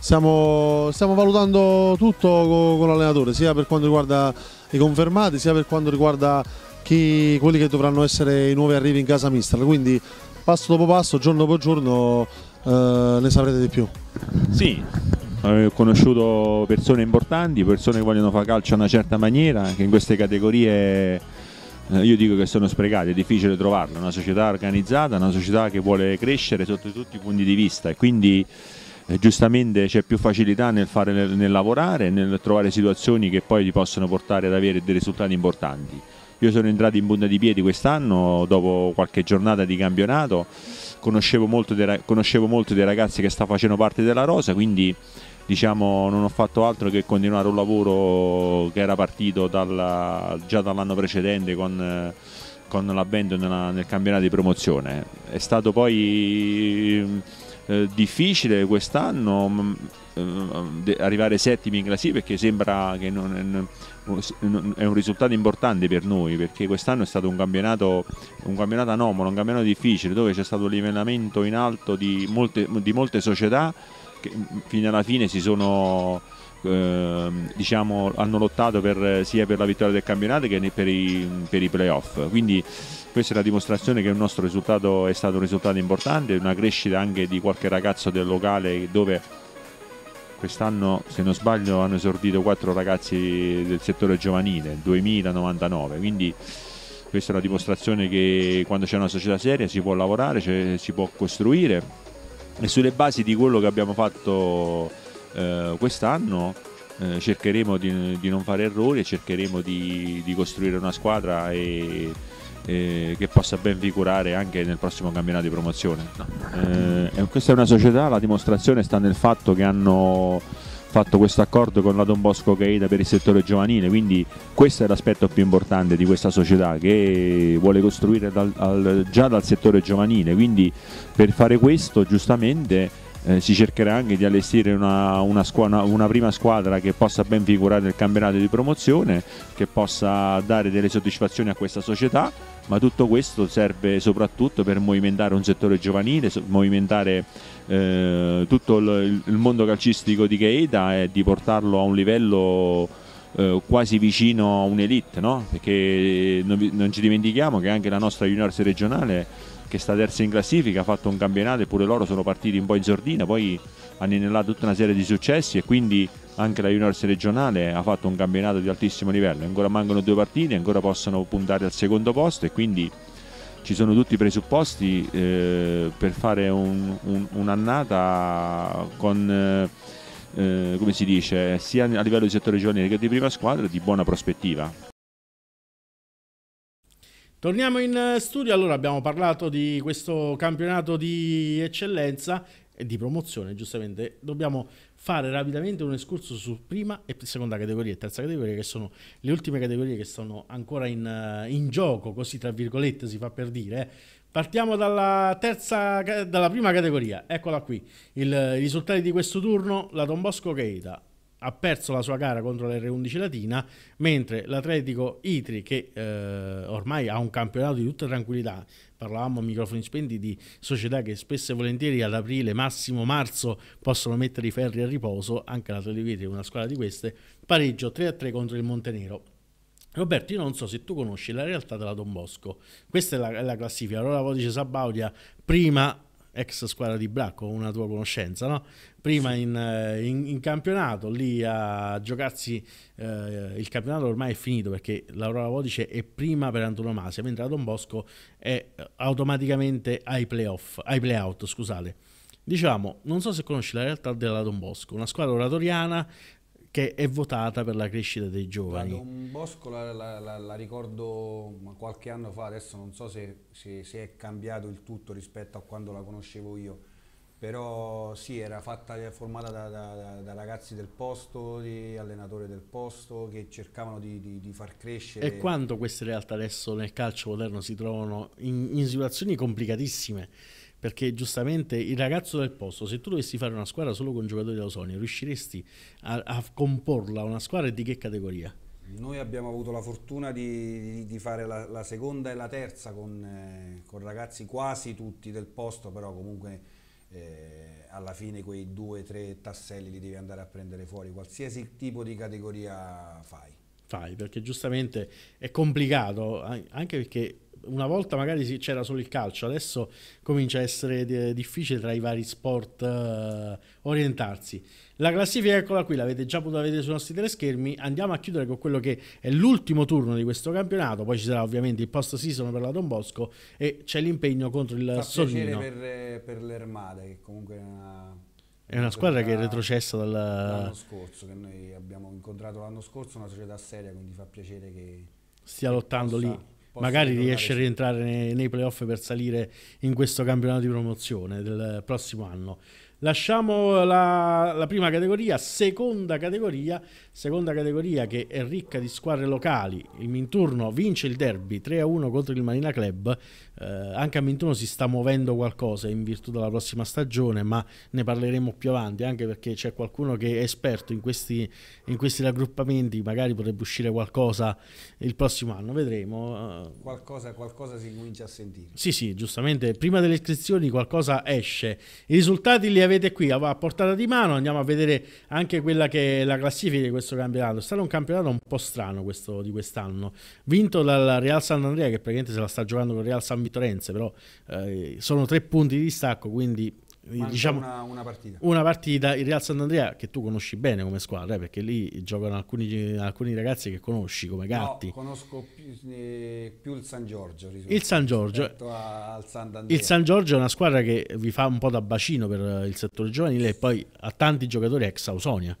Stiamo, stiamo, valutando tutto con, con l'allenatore, sia per quanto riguarda i confermati, sia per quanto riguarda chi, quelli che dovranno essere i nuovi arrivi in casa mister. quindi passo dopo passo, giorno dopo giorno eh, ne saprete di più. Sì, eh, ho conosciuto persone importanti, persone che vogliono fare calcio in una certa maniera, che in queste categorie eh, io dico che sono sprecate, è difficile trovarle, una società organizzata, una società che vuole crescere sotto tutti i punti di vista e quindi eh, giustamente c'è più facilità nel, fare, nel, nel lavorare, nel trovare situazioni che poi ti possono portare ad avere dei risultati importanti. Io sono entrato in punta di piedi quest'anno dopo qualche giornata di campionato, conoscevo molto dei, conoscevo molto dei ragazzi che sta facendo parte della rosa, quindi diciamo, non ho fatto altro che continuare un lavoro che era partito dalla, già dall'anno precedente con, con l'avvento nella, nel campionato di promozione. È stato poi eh, difficile quest'anno mh, mm, mh, mm, mm, arrivare settimi in classifica perché sembra che non, è un risultato importante per noi perché quest'anno è stato un campionato, un campionato anomalo, un campionato difficile dove c'è stato un livellamento in alto di molte, di molte società che mm, fino alla fine si sono ehm, diciamo, hanno lottato per, sia per la vittoria del campionato che per i, per i playoff. Quindi questa è la dimostrazione che il nostro risultato è stato un risultato importante, una crescita anche di qualche ragazzo del locale dove quest'anno se non sbaglio hanno esordito quattro ragazzi del settore giovanile, 2099, quindi questa è la dimostrazione che quando c'è una società seria si può lavorare, si può costruire e sulle basi di quello che abbiamo fatto eh, quest'anno eh, cercheremo di, di, non fare errori e cercheremo di, di costruire una squadra e eh, che possa ben figurare anche nel prossimo campionato di promozione. Eh, questa è una società, la dimostrazione sta nel fatto che hanno fatto questo accordo con la Don Bosco Caida per il settore giovanile, quindi questo è l'aspetto più importante di questa società che vuole costruire dal, al, già dal settore giovanile, quindi per fare questo giustamente eh, si cercherà anche di allestire una, una, squadra, una, prima squadra che possa ben figurare nel campionato di promozione, che possa dare delle soddisfazioni a questa società ma tutto questo serve soprattutto per movimentare un settore giovanile, movimentare eh, tutto il, il, mondo calcistico di Keita e di portarlo a un livello eh, quasi vicino a un'elite, no? perché non, non ci dimentichiamo che anche la nostra juniors regionale che sta terza in classifica, ha fatto un campionato e pure loro sono partiti un po' in sordina, poi hanno inellato tutta una serie di successi e quindi anche la Juniors regionale ha fatto un campionato di altissimo livello, ancora mancano due partite, ancora possono puntare al secondo posto e quindi ci sono tutti i presupposti eh, per fare un, un, un'annata con, eh, eh, come si dice, sia a livello di settore giovanile che di prima squadra di buona prospettiva. Torniamo in studio, allora abbiamo parlato di questo campionato di eccellenza e di promozione, giustamente dobbiamo fare rapidamente un escurso su prima e seconda categoria e terza categoria, che sono le ultime categorie che sono ancora in, eh, in gioco, così tra virgolette si fa per dire. Eh. Partiamo dalla, terza, dalla prima categoria, eccola qui, i risultati di questo turno, la Don Bosco Keita, ha perso la sua gara contro l'R11 Latina, mentre l'Atletico Itri, che eh, ormai ha un campionato di tutta tranquillità, parlavamo a microfoni spenti di società che spesso e volentieri ad aprile, massimo marzo, possono mettere i ferri a riposo, anche l'Atletico Itri è una squadra di queste, pareggio 3-3 contro il Montenero. Roberto, io non so se tu conosci la realtà della Don Bosco. Questa è la, la classifica. Allora, la voce Sabaudia, prima ex squadra di Bracco, una tua conoscenza, no? prima sì. in, eh, in, in, campionato, lì a giocarsi eh, il campionato ormai è finito perché l'Aurora Vodice è prima per antonomasia, mentre la Don Bosco è eh, automaticamente ai playoff, ai playout, scusate. Diciamo, non so se conosci la realtà della Don Bosco, una squadra oratoriana che è votata per la crescita dei giovani. Guarda, un Bosco la, la, la, la, ricordo qualche anno fa, adesso non so se, se, se, è cambiato il tutto rispetto a quando la conoscevo io, però sì, era fatta, formata da, da, da ragazzi del posto, di allenatori del posto, che cercavano di, di, di, far crescere. E quanto queste realtà adesso nel calcio moderno si trovano in, in situazioni complicatissime? perché giustamente il ragazzo del posto, se tu dovessi fare una squadra solo con giocatori da Osonia, riusciresti a, a, comporla una squadra di che categoria? Noi abbiamo avuto la fortuna di, di fare la, la, seconda e la terza con, eh, con, ragazzi quasi tutti del posto, però comunque eh, alla fine quei due o tre tasselli li devi andare a prendere fuori, qualsiasi tipo di categoria fai. Fai, perché giustamente è complicato, anche perché una volta magari c'era solo il calcio, adesso comincia a essere eh, difficile tra i vari sport uh, orientarsi. La classifica eccola qui, l'avete già potuto vedere sui nostri teleschermi, andiamo a chiudere con quello che è l'ultimo turno di questo campionato, poi ci sarà ovviamente il post season per la Don Bosco e c'è l'impegno contro il Fa Solino. per, eh, per l'Ermada che comunque è una... È una squadra che è retrocessa dal... l'anno scorso, che noi abbiamo incontrato l'anno scorso, una società seria, quindi fa piacere che stia lottando possa... lì magari riesce a rientrare nei, nei playoff per salire in questo campionato di promozione del prossimo anno. Lasciamo la, la, prima categoria, seconda categoria, seconda categoria che è ricca di squadre locali. Il Minturno vince il derby 3-1 contro il Marina Club. Eh, anche a Minturno si sta muovendo qualcosa in virtù della prossima stagione, ma ne parleremo più avanti, anche perché c'è qualcuno che è esperto in questi, in questi, raggruppamenti, magari potrebbe uscire qualcosa il prossimo anno, vedremo. Eh. Qualcosa, qualcosa si comincia a sentire. Sì, sì, giustamente, prima delle iscrizioni qualcosa esce. I risultati li avete qui a portata di mano, andiamo a vedere anche quella che è la classifica di questo campionato. È stato un campionato un po' strano questo di quest'anno, vinto dal Real San Andrea che praticamente se la sta giocando con il Real San Vittorense, però eh, sono tre punti di distacco, quindi diciamo, una, una, partita. Una partita, il Real Sant'Andrea che tu conosci bene come squadra, eh, perché lì giocano alcuni, alcuni, ragazzi che conosci come Gatti. No, conosco più, eh, più, il San Giorgio. Risulta, il San Giorgio. A, il San Giorgio è una squadra che vi fa un po' da bacino per il settore giovanile e poi ha tanti giocatori ex Ausonia.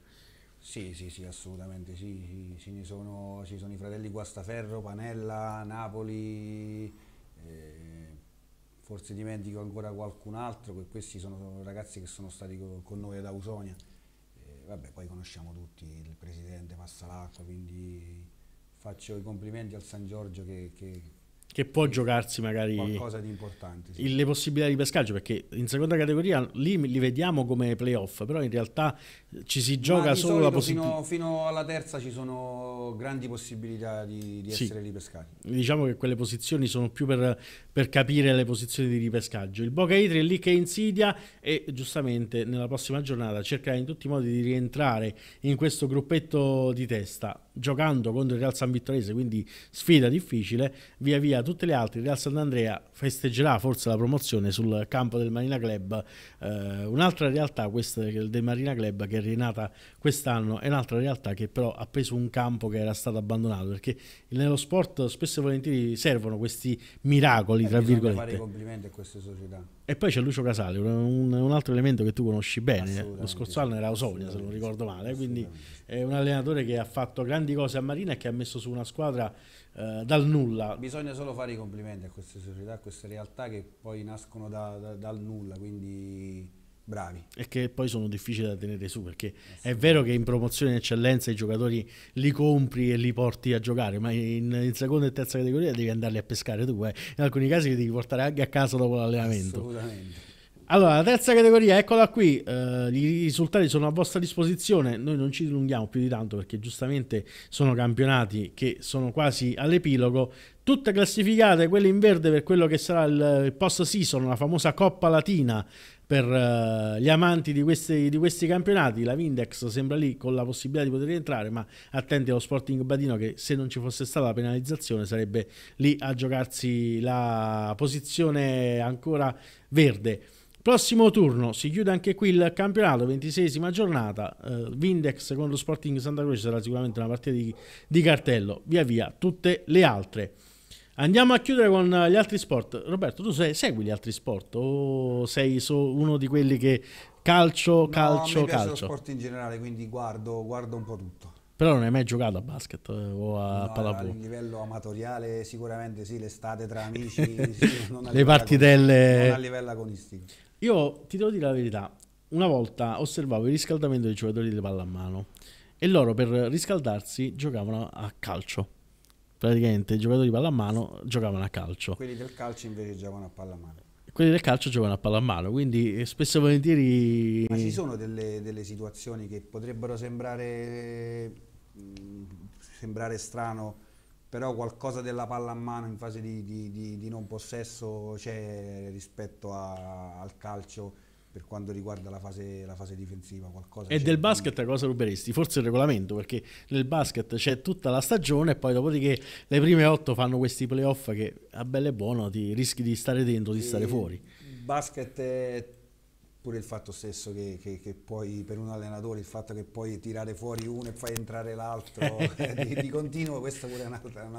Sì, sì, sì, assolutamente sì, sì, ci, sono, ci sono i fratelli Guastaferro, Panella, Napoli, eh, forse dimentico ancora qualcun altro, che questi sono ragazzi che sono stati con noi ad Ausonia. Eh, vabbè, poi conosciamo tutti il presidente Passalacqua, quindi faccio i complimenti al San Giorgio che, che che può giocarsi magari qualcosa di importante sì. le possibilità di pescaggio perché in seconda categoria lì li vediamo come playoff però in realtà ci si gioca solo la possibilità. Fino, fino, alla terza ci sono grandi possibilità di, di sì. essere ripescati. Diciamo che quelle posizioni sono più per, per, capire le posizioni di ripescaggio. Il Boca Itri è lì che insidia e giustamente nella prossima giornata cercherà in tutti i modi di rientrare in questo gruppetto di testa giocando contro il Real San Vittorese, quindi sfida difficile, via via tutte le altre, il Real Sant'Andrea festeggerà forse la promozione sul campo del Marina Club, eh, un'altra realtà questa del Marina Club che rinata quest'anno, è un'altra realtà che però ha preso un campo che era stato abbandonato, perché nello sport spesso e volentieri servono questi miracoli, eh, tra virgolette. fare i complimenti a queste società. E poi c'è Lucio Casale, un, un, altro elemento che tu conosci bene. Eh. Lo scorso anno era Osonia, se non ricordo male. Quindi è un allenatore che ha fatto grandi cose a Marina e che ha messo su una squadra eh, dal nulla. Bisogna solo fare i complimenti a queste società, a queste realtà che poi nascono da, da, dal nulla. Quindi bravi. E che poi sono difficili da tenere su, perché eh è vero che in promozione in eccellenza i giocatori li compri e li porti a giocare, ma in, in seconda e terza categoria devi andarli a pescare tu, eh. in alcuni casi li devi portare anche a casa dopo l'allenamento. Assolutamente. Allora, la terza categoria, eccola qui, uh, i risultati sono a vostra disposizione, noi non ci dilunghiamo più di tanto perché giustamente sono campionati che sono quasi all'epilogo, tutte classificate, quelle in verde per quello che sarà il, post season, la famosa Coppa Latina per uh, gli amanti di questi, di questi, campionati. La Vindex sembra lì con la possibilità di poter rientrare, ma attenti allo Sporting Badino che se non ci fosse stata la penalizzazione sarebbe lì a giocarsi la posizione ancora verde. Prossimo turno si chiude anche qui il campionato, 26esima giornata, uh, Vindex con lo Sporting Santa Croce sarà sicuramente una partita di, di cartello, via via tutte le altre. Andiamo a chiudere con eh, gli altri sport. Roberto, tu sei, segui gli altri sport o sei uno di quelli che calcio, calcio, no, calcio? Io lo sport in generale, quindi guardo, guardo un po' tutto. Però non hai mai giocato a basket eh, o a no, pallavolo? A livello amatoriale sicuramente sì, l'estate tra amici, sì, le partitelle... Non a livello agonistico. Io ti devo dire la verità, una volta osservavo il riscaldamento dei giocatori di palla a mano e loro per riscaldarsi giocavano a calcio praticamente i giocatori di pallamano giocavano a calcio. Quelli del calcio invece giocavano a pallamano. Quelli del calcio giocano a palla a mano, quindi spesso e volentieri... Ma ci sono delle, delle situazioni che potrebbero sembrare, mm, sembrare strano, però qualcosa della palla a mano in fase di, di, di, di non possesso c'è rispetto a, al calcio per quanto riguarda la fase, la fase difensiva. Qualcosa e del basket quindi. cosa ruberesti? Forse il regolamento, perché nel basket c'è tutta la stagione e poi dopodiché le prime otto fanno questi playoff che a belle e buono ti rischi di stare dentro, di stare fuori. Il basket è pure il fatto stesso che, che, che, poi per un allenatore il fatto che puoi tirare fuori uno e fai entrare l'altro eh, di, di, continuo questo pure è un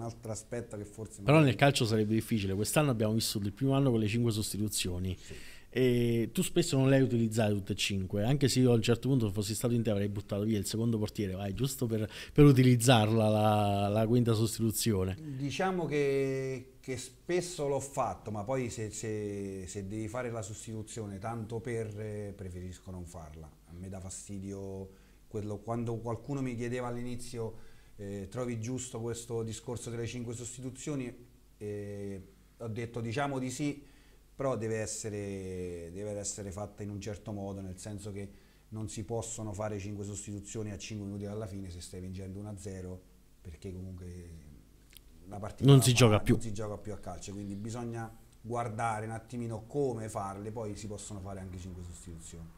altro aspetto che forse però nel calcio sarebbe difficile quest'anno abbiamo vissuto il primo anno con le cinque sostituzioni sì e tu spesso non le hai utilizzate tutte e cinque, anche se io a un certo punto fossi stato in te avrei buttato via il secondo portiere, vai, giusto per, per utilizzarla la, la, quinta sostituzione. Diciamo che, che spesso l'ho fatto, ma poi se, se, se, devi fare la sostituzione tanto per, eh, preferisco non farla. A me dà fastidio quello, quando qualcuno mi chiedeva all'inizio eh, trovi giusto questo discorso delle cinque sostituzioni, eh, ho detto diciamo di sì però deve essere, deve essere fatta in un certo modo, nel senso che non si possono fare 5 sostituzioni a 5 minuti alla fine se stai vincendo 1-0, perché comunque la partita non si, fa, gioca non si gioca più a calcio, quindi bisogna guardare un attimino come farle, poi si possono fare anche 5 sostituzioni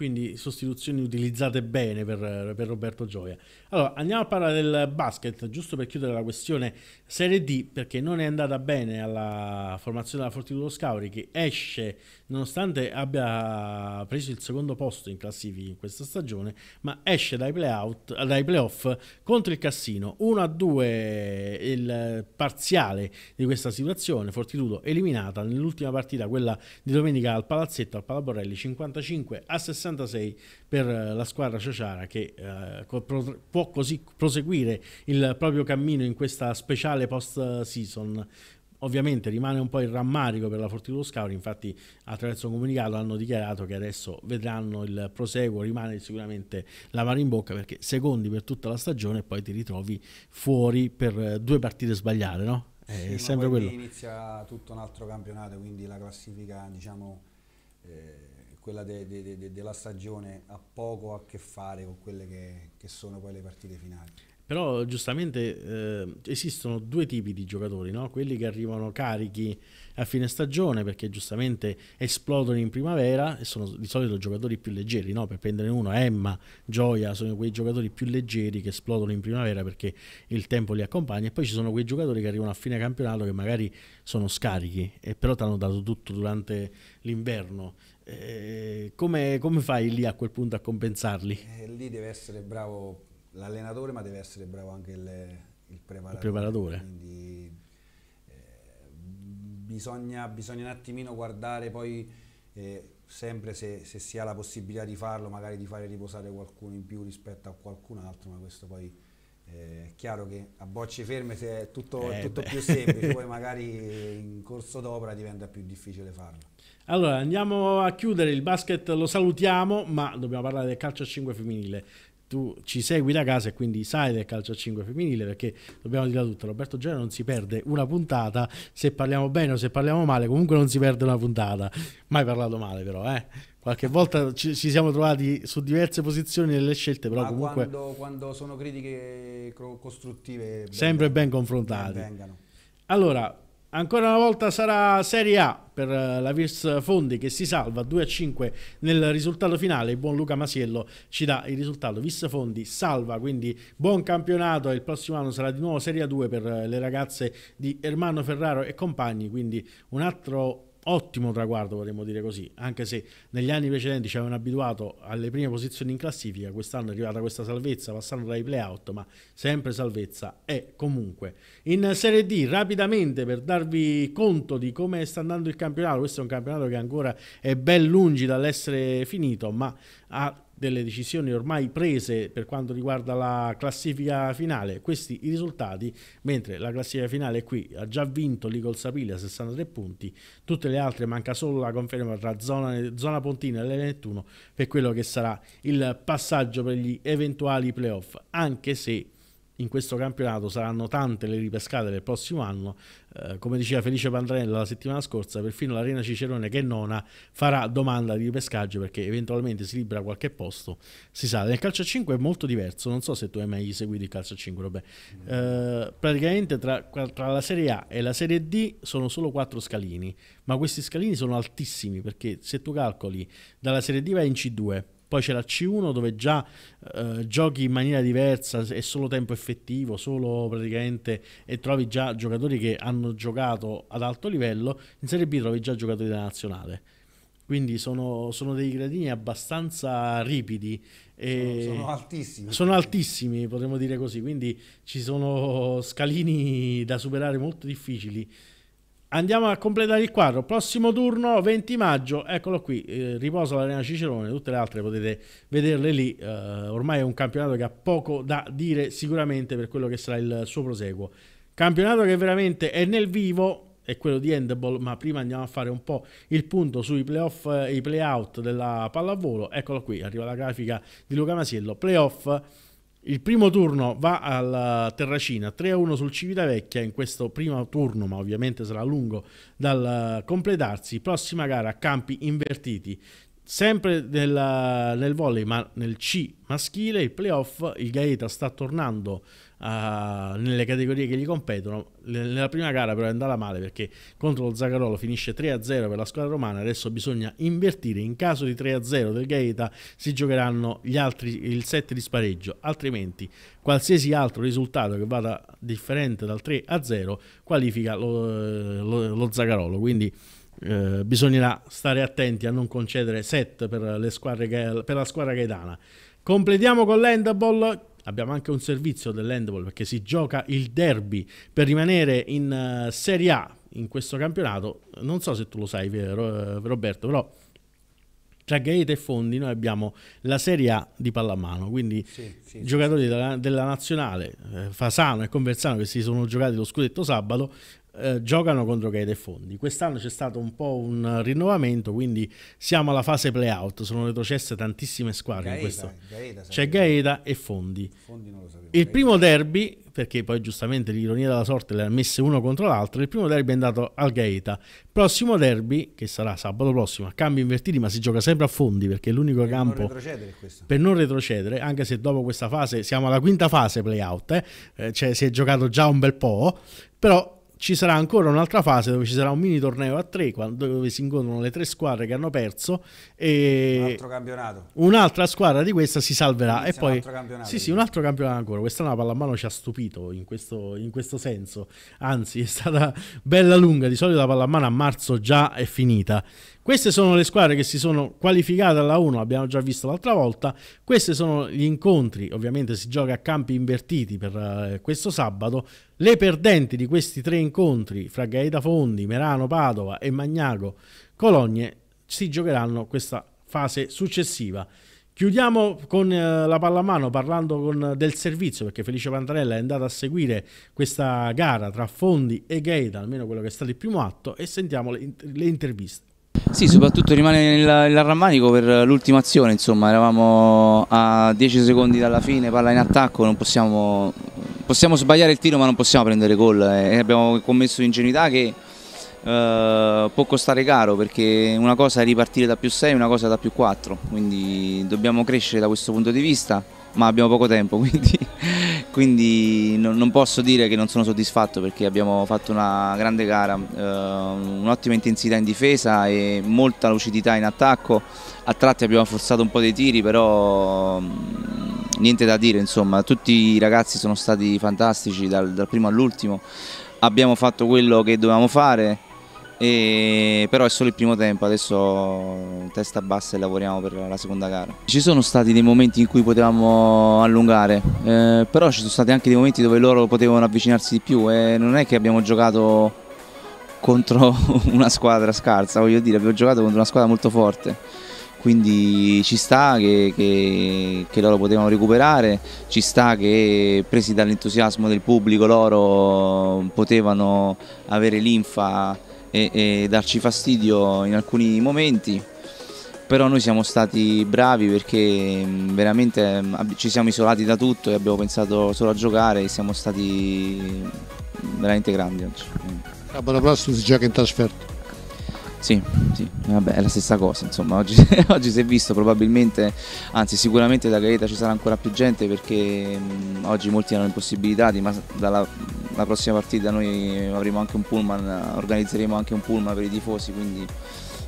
quindi sostituzioni utilizzate bene per, per, Roberto Gioia. Allora andiamo a parlare del basket, giusto per chiudere la questione Serie D, perché non è andata bene alla formazione della Fortitudo Scauri che esce nonostante abbia preso il secondo posto in classifica in questa stagione, ma esce dai, playout, dai playoff contro il Cassino 1-2 il parziale di questa situazione, Fortitudo eliminata nell'ultima partita, quella di domenica al Palazzetto al Palaborelli 55 60 66 per eh, la squadra Ciociara che eh, può così proseguire il proprio cammino in questa speciale post season ovviamente rimane un po' il rammarico per la Fortitudo Scauri, infatti attraverso un comunicato hanno dichiarato che adesso vedranno il proseguo, rimane sicuramente la mano in bocca perché secondi per tutta la stagione e poi ti ritrovi fuori per eh, due partite sbagliate, no? È sì, sempre quello. Inizia tutto un altro campionato, quindi la classifica diciamo... Eh quella de, de, de, della stagione ha poco a che fare con quelle che, che sono poi le partite finali. Però giustamente eh, esistono due tipi di giocatori, no? quelli che arrivano carichi a fine stagione perché giustamente esplodono in primavera e sono di solito giocatori più leggeri, no? per prendere uno, Emma, Gioia, sono quei giocatori più leggeri che esplodono in primavera perché il tempo li accompagna e poi ci sono quei giocatori che arrivano a fine campionato che magari sono scarichi e però ti hanno dato tutto durante l'inverno. Eh, come, come, fai lì a quel punto a compensarli? Eh, lì deve essere bravo l'allenatore, ma deve essere bravo anche il, il preparatore. Il preparatore. Quindi eh, bisogna, bisogna, un attimino guardare poi eh, sempre se, se, si ha la possibilità di farlo, magari di fare riposare qualcuno in più rispetto a qualcun altro, ma questo poi eh, è chiaro che a bocce ferme è tutto, eh tutto più semplice, poi magari in corso d'opera diventa più difficile farlo. Allora, andiamo a chiudere il basket, lo salutiamo, ma dobbiamo parlare del calcio a 5 femminile. Tu ci segui da casa e quindi sai del calcio a 5 femminile perché dobbiamo dirla tutta. Roberto Genere non si perde una puntata, se parliamo bene o se parliamo male, comunque non si perde una puntata. Mai parlato male però, eh qualche volta ci, ci, siamo trovati su diverse posizioni nelle scelte, però Ma comunque... Quando, quando, sono critiche costruttive... Sempre ben, ben confrontate. Ben allora, Ancora una volta sarà Serie A per eh, la Virs Fondi che si salva 2-5 a nel risultato finale. Il buon Luca Masiello ci dà il risultato. Virs Fondi salva, quindi buon campionato. Il prossimo anno sarà di nuovo Serie A2 per eh, le ragazze di Ermano Ferraro e compagni. Quindi un altro ottimo traguardo, potremmo dire così, anche se negli anni precedenti ci avevano abituato alle prime posizioni in classifica, quest'anno è arrivata questa salvezza, passando dai playout, ma sempre salvezza è comunque. In Serie D, rapidamente per darvi conto di come sta andando il campionato, questo è un campionato che ancora è ben lungi dall'essere finito, ma ha delle decisioni ormai prese per quanto riguarda la classifica finale, questi i risultati, mentre la classifica finale qui ha già vinto l'Eagle Sapile a 63 punti, tutte le altre manca solo la conferma tra zona, zona Pontina e l'L21 per quello che sarà il passaggio per gli eventuali playoff, anche se in questo campionato saranno tante le ripescate del prossimo anno. Eh, come diceva Felice Pandrella la settimana scorsa, perfino l'Arena Cicerone che è nona farà domanda di ripescaggio perché eventualmente si libera qualche posto. Si sa, nel calcio a 5 è molto diverso, non so se tu hai mai seguito il calcio a 5, vabbè. Eh, praticamente tra, tra la Serie A e la Serie D sono solo quattro scalini, ma questi scalini sono altissimi perché se tu calcoli dalla Serie D vai in C2, poi c'è la C1 dove già eh, giochi in maniera diversa, è solo tempo effettivo, solo praticamente e trovi già giocatori che hanno giocato ad alto livello, in Serie B trovi già giocatori da nazionale. Quindi sono, sono dei gradini abbastanza ripidi. E sono, sono altissimi. Sono altissimi, potremmo dire così. Quindi ci sono scalini da superare molto difficili. Andiamo a completare il quadro. Prossimo turno, 20 maggio, eccolo qui, eh, riposo l'Arena Cicerone, tutte le altre potete vederle lì. Eh, ormai è un campionato che ha poco da dire sicuramente per quello che sarà il suo proseguo. Campionato che veramente è nel vivo, è quello di handball, ma prima andiamo a fare un po' il punto sui playoff eh, i playout della pallavolo. Eccolo qui, arriva la grafica di Luca Masiello, playoff il primo turno va al Terracina, 3-1 sul Civitavecchia in questo primo turno, ma ovviamente sarà lungo dal completarsi. Prossima gara a campi invertiti, sempre nel, nel volley, ma nel C maschile, il playoff. Il Gaeta sta tornando uh, nelle categorie che gli competono. Nella prima gara però è andata male perché contro lo Zagarolo finisce 3-0 per la squadra romana, adesso bisogna invertire, in caso di 3-0 del Gaeta si giocheranno gli altri, il set di spareggio, altrimenti qualsiasi altro risultato che vada differente dal 3-0 qualifica lo, lo, lo Zagarolo, quindi... Eh, bisognerà stare attenti a non concedere set per, squadre, per la squadra gaetana. Completiamo con l'handball abbiamo anche un servizio dell'handball perché si gioca il derby per rimanere in uh, Serie A in questo campionato. Non so se tu lo sai, vero, eh, Roberto, però tra Gaeta e Fondi noi abbiamo la Serie A di pallamano, quindi sì, sì, giocatori sì. Della, della, nazionale, eh, Fasano e Conversano che si sono giocati lo scudetto sabato, eh, giocano contro Gaeta e Fondi. Quest'anno c'è stato un po' un rinnovamento, quindi siamo alla fase playout, sono retrocesse tantissime squadre Gaeta, eh, Gaeta C'è Gaeta e Fondi. Fondi sapevo, il primo derby, perché poi giustamente l'ironia della sorte le ha messe uno contro l'altro, il primo derby è andato al Gaeta. Prossimo derby, che sarà sabato prossimo, a cambi invertiti, ma si gioca sempre a Fondi perché è l'unico per campo non per non retrocedere, anche se dopo questa fase siamo alla quinta fase playout, eh, eh cioè si è giocato già un bel po', però ci sarà ancora un'altra fase dove ci sarà un mini torneo a tre dove si incontrano le tre squadre che hanno perso e un altro campionato un'altra squadra di questa si salverà Inizia e poi un altro campionato sì sì un altro campionato ancora questa la pallamano ci ha stupito in questo, in questo, senso anzi è stata bella lunga di solito la pallamano a marzo già è finita queste sono le squadre che si sono qualificate alla 1, l'abbiamo già visto l'altra volta. Questi sono gli incontri, ovviamente si gioca a campi invertiti per eh, questo sabato. Le perdenti di questi tre incontri fra Gaeta Fondi, Merano, Padova e Magnago Cologne si giocheranno questa fase successiva. Chiudiamo con eh, la pallamano parlando con, del servizio perché Felice Pantarella è andata a seguire questa gara tra Fondi e Gaeta, almeno quello che è stato il primo atto, e sentiamo le, le interviste. Sì, soprattutto rimane il, per l'ultima azione, insomma, eravamo a 10 secondi dalla fine, palla in attacco, non possiamo, possiamo sbagliare il tiro ma non possiamo prendere gol e eh, abbiamo commesso ingenuità che eh, può costare caro perché una cosa è ripartire da più 6 una cosa da più 4, quindi dobbiamo crescere da questo punto di vista ma abbiamo poco tempo quindi quindi no, non posso dire che non sono soddisfatto perché abbiamo fatto una grande gara, eh, un'ottima intensità in difesa e molta lucidità in attacco, a tratti abbiamo forzato un po' dei tiri però mm, niente da dire insomma, tutti i ragazzi sono stati fantastici dal, dal primo all'ultimo, abbiamo fatto quello che dovevamo fare e, però è solo il primo tempo, adesso testa bassa e lavoriamo per la seconda gara. Ci sono stati dei momenti in cui potevamo allungare, eh, però ci sono stati anche dei momenti dove loro potevano avvicinarsi di più e eh. non è che abbiamo giocato contro una squadra scarsa, voglio dire, abbiamo giocato contro una squadra molto forte. Quindi ci sta che, che, che loro potevano recuperare, ci sta che presi dall'entusiasmo del pubblico loro potevano avere linfa e, e darci fastidio in alcuni momenti però noi siamo stati bravi perché mm, veramente mm, ci siamo isolati da tutto e abbiamo pensato solo a giocare e siamo stati mm, veramente grandi oggi. Abbiano Plastus gioca in trasferta. Sì, sì, vabbè, è la stessa cosa, insomma, oggi, oggi, si è visto probabilmente, anzi sicuramente da Gaeta ci sarà ancora più gente perché mh, mm, oggi molti hanno impossibilitati, ma dalla prossima partita noi avremo anche un pullman, organizzeremo anche un pullman per i tifosi, quindi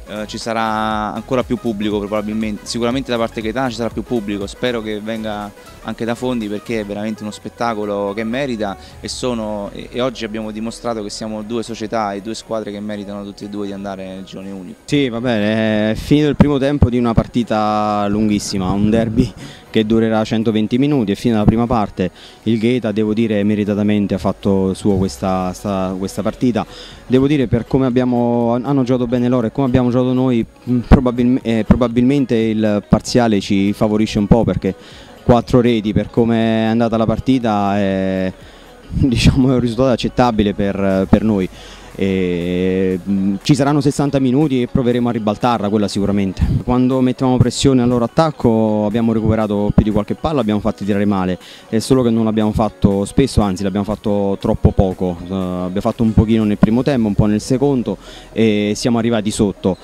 eh, ci sarà ancora più pubblico probabilmente, sicuramente da parte Gaetana ci sarà più pubblico, spero che venga anche da fondi perché è veramente uno spettacolo che merita e, sono, e, e oggi abbiamo dimostrato che siamo due società e due squadre che meritano tutte e due di andare nel girone unico. Sì va bene, è finito il primo tempo di una partita lunghissima, un derby che durerà 120 minuti e fino alla prima parte il Gaeta devo dire meritatamente ha fatto suo questa, questa partita, devo dire per come abbiamo, hanno giocato bene loro e come abbiamo giocato noi mm, probabil eh, probabilmente il parziale ci favorisce un po' perché quattro reti per come è andata la partita è, diciamo, un risultato accettabile per, per noi. E, mm, ci saranno 60 minuti e proveremo a ribaltarla, quella sicuramente. Quando mettevamo pressione al loro attacco abbiamo recuperato più di qualche palla, abbiamo fatto tirare male, è solo che non l'abbiamo fatto spesso, anzi l'abbiamo fatto troppo poco, uh, abbiamo fatto un pochino nel primo tempo, un po' nel secondo e siamo arrivati sotto.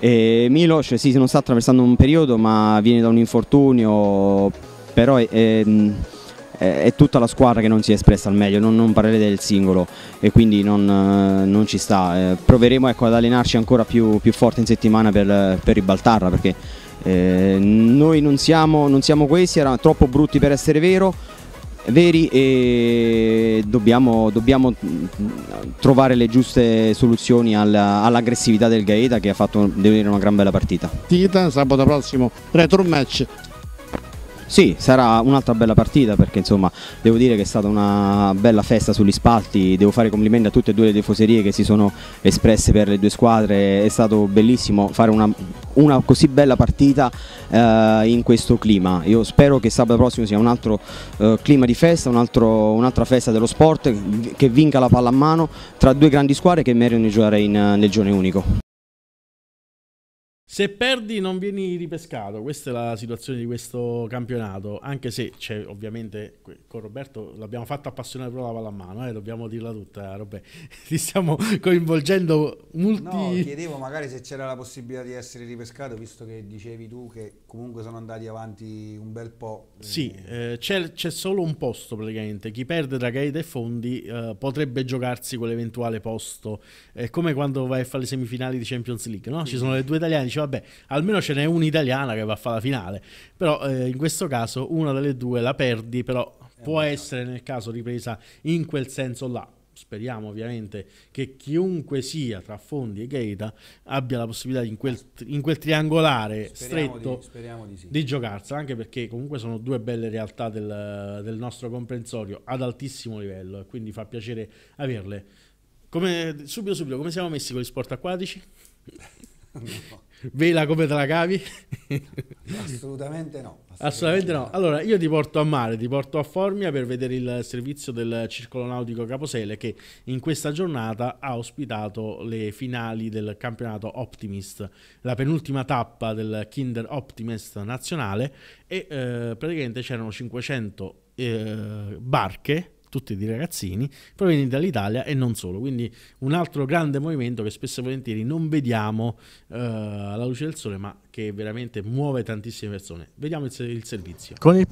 E Milos cioè, sì, non sta attraversando un periodo ma viene da un infortunio, però... È, è mm, è tutta la squadra che non si è espressa al meglio, non, non parlerete del singolo e quindi non, eh, non ci sta. Eh, proveremo ecco, ad allenarci ancora più, più, forte in settimana per, per ribaltarla perché eh, noi non siamo, non siamo questi, erano troppo brutti per essere vero, veri e dobbiamo, dobbiamo, mm, trovare le giuste soluzioni all'aggressività del Gaeta che ha fatto dire, una gran bella partita. Tita, sabato prossimo, retro match sì, sarà un'altra bella partita perché insomma devo dire che è stata una bella festa sugli spalti, devo fare complimenti a tutte e due le tifoserie che si sono espresse per le due squadre, è stato bellissimo fare una, una così bella partita eh, in questo clima, io spero che sabato prossimo sia un altro eh, clima di festa, un'altra festa dello sport che vinca la palla a mano tra due grandi squadre che meritano di giocare in, nel giorno unico. Se perdi non vieni ripescato, questa è la situazione di questo campionato, anche se c'è ovviamente con Roberto l'abbiamo fatto appassionare proprio la palla pallamano, eh, dobbiamo dirla tutta, Roberto, ti stiamo coinvolgendo molti... No, chiedevo magari se c'era la possibilità di essere ripescato, visto che dicevi tu che comunque sono andati avanti un bel po'. Sì, eh, eh c'è, c'è, solo un posto praticamente. Chi perde tra Gaeta e Fondi eh, potrebbe giocarsi quell'eventuale posto. È come quando vai a fare le semifinali di Champions League, no? Ci sono le due italiane, dice vabbè, almeno ce n'è un'italiana che va a fare la finale. Però eh, in questo caso una delle due la perdi, però eh, può essere nel caso ripresa in quel senso là speriamo ovviamente che chiunque sia tra Fondi e Gaeta abbia la possibilità in quel, ah. in quel triangolare speriamo stretto di, speriamo di, sì. di, giocarsela, anche perché comunque sono due belle realtà del, del nostro comprensorio ad altissimo livello e quindi fa piacere averle. Come, subito subito, come siamo messi con gli sport acquatici? no. Vela come te la cavi? Assolutamente no. Assolutamente, assolutamente no. no. Allora, io ti porto a mare, ti porto a Formia per vedere il servizio del Circolo Nautico Caposele che in questa giornata ha ospitato le finali del campionato Optimist, la penultima tappa del Kinder Optimist nazionale e eh, praticamente c'erano 500 eh, barche tutti di ragazzini provenienti dall'Italia e non solo. Quindi un altro grande movimento che spesso e volentieri non vediamo eh, alla luce del sole, ma che veramente muove tantissime persone. Vediamo il, il servizio. Con il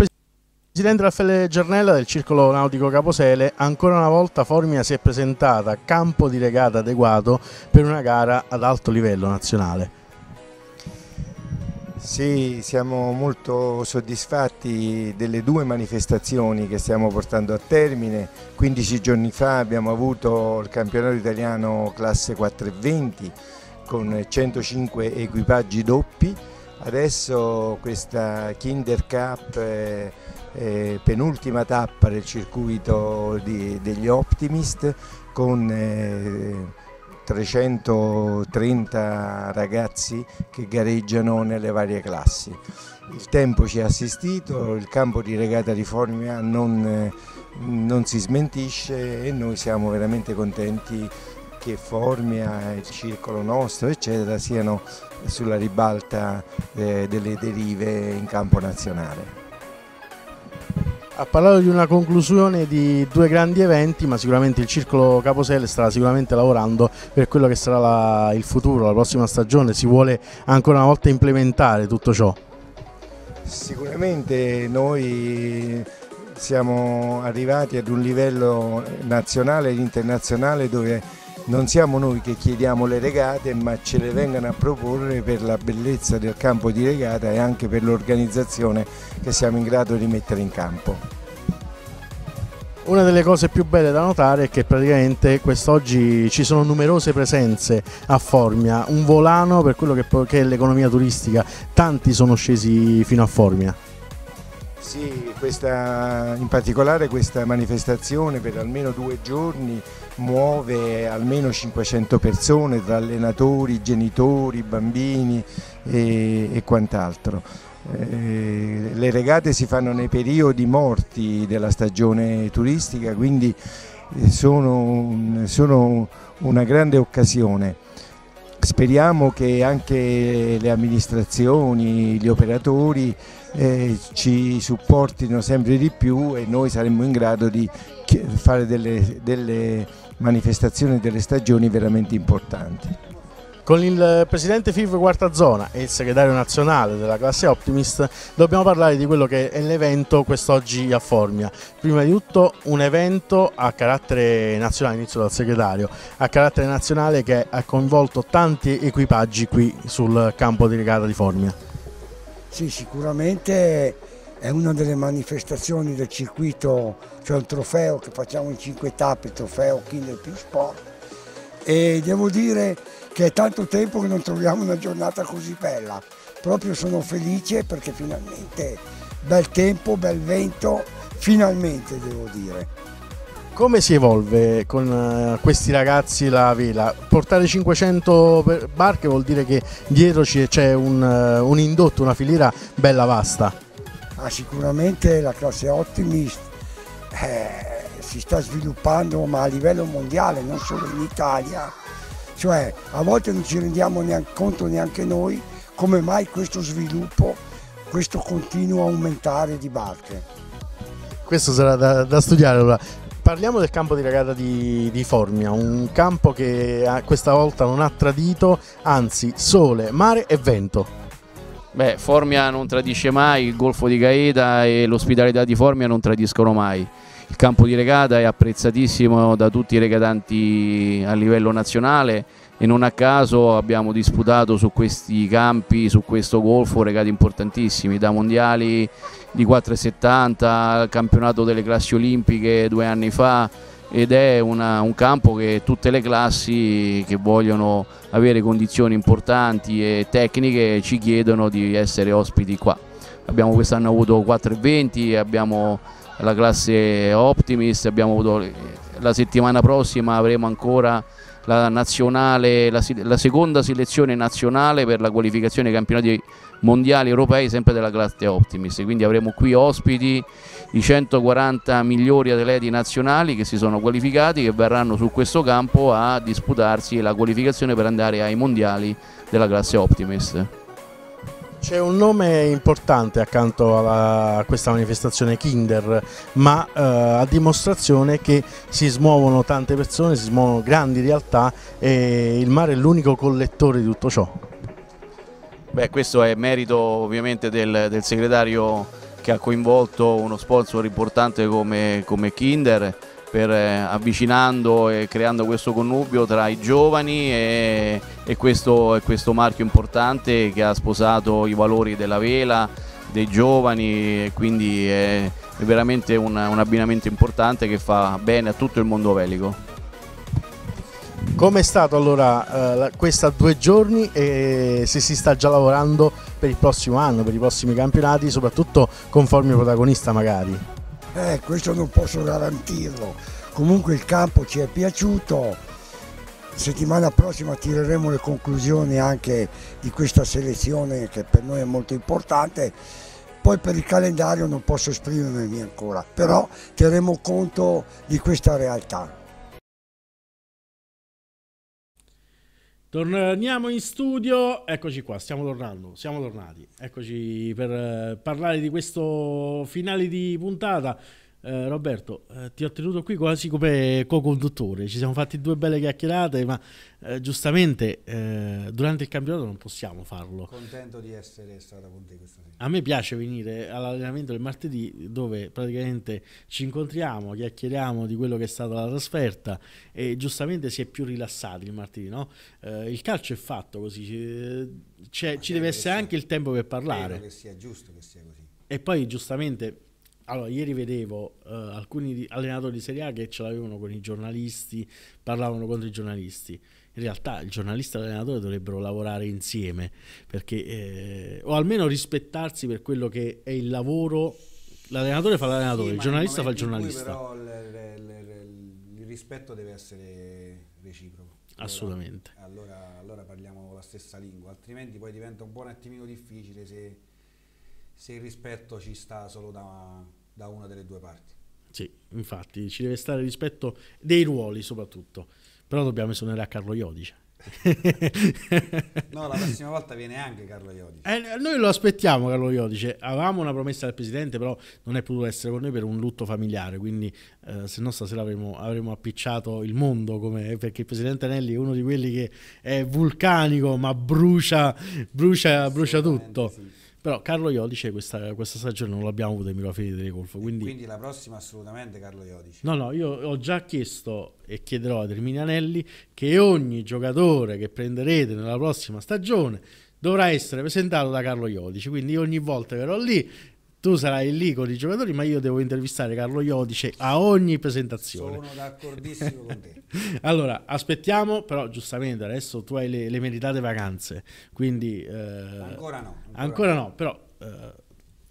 presidente Raffaele Giornella del Circolo Nautico Caposele, ancora una volta Formia si è presentata campo di regata adeguato per una gara ad alto livello nazionale. Sì, siamo molto soddisfatti delle due manifestazioni che stiamo portando a termine. 15 giorni fa abbiamo avuto il campionato italiano classe 420 con 105 equipaggi doppi. Adesso questa Kinder Cup è, è penultima tappa del circuito di, degli Optimist con... Eh, 330 ragazzi che gareggiano nelle varie classi. Il tempo ci ha assistito, il campo di regata di Formia non, non si smentisce e noi siamo veramente contenti che Formia, il circolo nostro, eccetera, siano sulla ribalta eh, delle derive in campo nazionale ha parlato di una conclusione di due grandi eventi, ma sicuramente il Circolo Caposelle starà sicuramente lavorando per quello che sarà la, il futuro, la prossima stagione, si vuole ancora una volta implementare tutto ciò. Sicuramente noi siamo arrivati ad un livello nazionale e internazionale dove non siamo noi che chiediamo le regate ma ce le vengano a proporre per la bellezza del campo di regata e anche per l'organizzazione che siamo in grado di mettere in campo. Una delle cose più belle da notare è che praticamente quest'oggi ci sono numerose presenze a Formia, un volano per quello che è l'economia turistica, tanti sono scesi fino a Formia. Sì, questa, in particolare questa manifestazione per almeno due giorni muove almeno 500 persone tra allenatori, genitori, bambini e, e quant'altro. Eh, le regate si fanno nei periodi morti della stagione turistica, quindi eh, sono, sono una grande occasione. Speriamo che anche le amministrazioni, gli operatori eh, ci supportino sempre di più e noi saremmo in grado di fare delle, delle manifestazioni, delle stagioni veramente importanti. Con il presidente FIV Quarta Zona e il segretario nazionale della classe Optimist dobbiamo parlare di quello che è l'evento quest'oggi a Formia. Prima di tutto un evento a carattere nazionale, inizio dal segretario, a carattere nazionale che ha coinvolto tanti equipaggi qui sul campo di regata di Formia. Sì, sicuramente è una delle manifestazioni del circuito, cioè un trofeo che facciamo in cinque tappe, il trofeo Kinder più Sport. E devo dire che è tanto tempo che non troviamo una giornata così bella. Proprio sono felice perché finalmente bel tempo, bel vento, finalmente devo dire. Come si evolve con eh, questi ragazzi la vela? Portare 500 barche vuol dire che dietro c'è un, eh, un, indotto, una filiera bella vasta. Ah, sicuramente la classe Optimist eh, si sta sviluppando ma a livello mondiale, non solo in Italia. Cioè, a volte non ci rendiamo neanche conto neanche noi come mai questo sviluppo, questo continuo aumentare di barche questo sarà da, da, studiare allora. Parliamo del campo di regata di, di, Formia, un campo che ah, questa volta non ha tradito, anzi sole, mare e vento. Beh, Formia non tradisce mai, il Golfo di Gaeta e l'ospitalità di Formia non tradiscono mai. Il campo di regata è apprezzatissimo da tutti i regatanti a livello nazionale e non a caso abbiamo disputato su questi campi, su questo golfo, regati importantissimi, da mondiali di 4,70 al campionato delle classi olimpiche due anni fa ed è una, un campo che tutte le classi che vogliono avere condizioni importanti e tecniche ci chiedono di essere ospiti qua. Abbiamo quest'anno avuto 4,20, abbiamo la classe Optimist, abbito, eh, la settimana prossima avremo ancora la, nazionale, la, la seconda selezione nazionale per la qualificazione ai campionati mondiali europei sempre della classe Optimist, quindi avremo qui ospiti i 140 migliori atleti nazionali che si sono qualificati che verranno su questo campo a disputarsi la qualificazione per andare ai mondiali della classe Optimist. C'è un nome importante accanto alla, a questa manifestazione Kinder, ma eh, a dimostrazione che si smuovono tante persone, si smuovono grandi realtà e il mare è l'unico collettore di tutto ciò. Beh, questo è merito ovviamente del, del segretario che ha coinvolto uno sponsor importante come, come Kinder per, eh, avvicinando e creando questo connubio tra i giovani e, e, questo, e questo marchio importante che ha sposato i valori della vela, dei giovani quindi è, è veramente un, un, abbinamento importante che fa bene a tutto il mondo velico. Come è stato allora eh, questa due giorni e se si sta già lavorando per il prossimo anno, per i prossimi campionati, soprattutto con Formio protagonista magari? Eh, questo non posso garantirlo. Comunque il campo ci è piaciuto. Settimana prossima tireremo le conclusioni anche di questa selezione che per noi è molto importante. Poi per il calendario non posso esprimermi ancora, però terremo conto di questa realtà. Torniamo in studio, eccoci qua, stiamo tornando, siamo tornati, eccoci per eh, parlare di questo finale di puntata. Eh, Roberto, eh, ti ho tenuto qui quasi come co-conduttore, ci siamo fatti due belle chiacchierate, ma eh, giustamente eh, durante il campionato non possiamo farlo. Contento di essere stata con te questa sera. A me piace venire all'allenamento del martedì dove praticamente ci incontriamo, chiacchieriamo di quello che è stata la trasferta e giustamente si è più rilassati il martedì. No? Eh, il calcio è fatto così, ci deve essere anche il tempo per parlare. Credo che sia giusto che sia così. E poi giustamente allora, ieri vedevo uh, alcuni allenatori di Serie A che ce l'avevano con i giornalisti, parlavano contro i giornalisti. In realtà il giornalista e l'allenatore dovrebbero lavorare insieme, perché, eh, o almeno rispettarsi per quello che è il lavoro. L'allenatore fa l'allenatore, sì, il giornalista fa il giornalista. Però le, le, le, il rispetto deve essere reciproco. Assolutamente. Allora, allora, parliamo la stessa lingua, altrimenti poi diventa un buon attimino difficile se, se il rispetto ci sta solo da da una delle due parti. Sì, infatti ci deve stare rispetto dei ruoli soprattutto, però dobbiamo esonerare a Carlo Iodice. no, la prossima volta viene anche Carlo Iodice. Eh, noi lo aspettiamo Carlo Iodice, avevamo una promessa del Presidente, però non è potuto essere con noi per un lutto familiare, quindi eh, se no stasera avremmo, avremmo appicciato il mondo, come, perché il Presidente Anelli è uno di quelli che è vulcanico ma brucia, brucia, brucia tutto. Sì. Però Carlo Iodice questa, questa stagione non l'abbiamo avuto in microfoni di Telecolfo. Quindi... quindi... la prossima assolutamente Carlo Iodice. No, no, io ho già chiesto e chiederò a Terminianelli che ogni giocatore che prenderete nella prossima stagione dovrà essere presentato da Carlo Iodice. Quindi ogni volta che ero lì tu sarai lì con i giocatori, ma io devo intervistare Carlo Iodice a ogni presentazione. Sono d'accordissimo con te. allora, aspettiamo, però giustamente adesso tu hai le, le meritate vacanze, quindi... Eh, ancora no. Ancora, ancora no. però eh,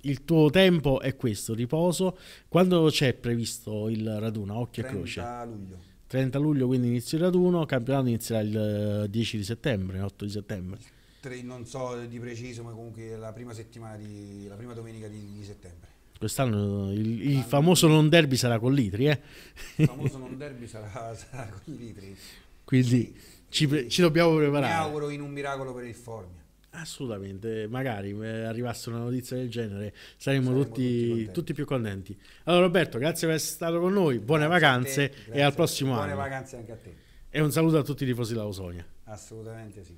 il tuo tempo è questo, riposo. Quando c'è previsto il raduno, occhio e croce? 30 luglio. 30 luglio, quindi inizio il raduno, il campionato inizierà il 10 eh, di settembre, 8 di settembre tre, non so di preciso, ma comunque la prima settimana, di, la prima domenica di, di settembre. Quest'anno il, il famoso non derby sarà con l'Itri, eh? Il famoso non derby sarà, sarà con l'Itri. Quindi ci, ci, dobbiamo preparare. Mi auguro in un miracolo per il Formia. Assolutamente, magari eh, arrivasse una notizia del genere saremmo, saremmo tutti, tutti, tutti, più contenti. Allora Roberto, grazie per essere stato con noi, buone grazie vacanze e al prossimo buone anno. Buone vacanze anche a te. E un saluto a tutti i tifosi della Osonia. Assolutamente sì.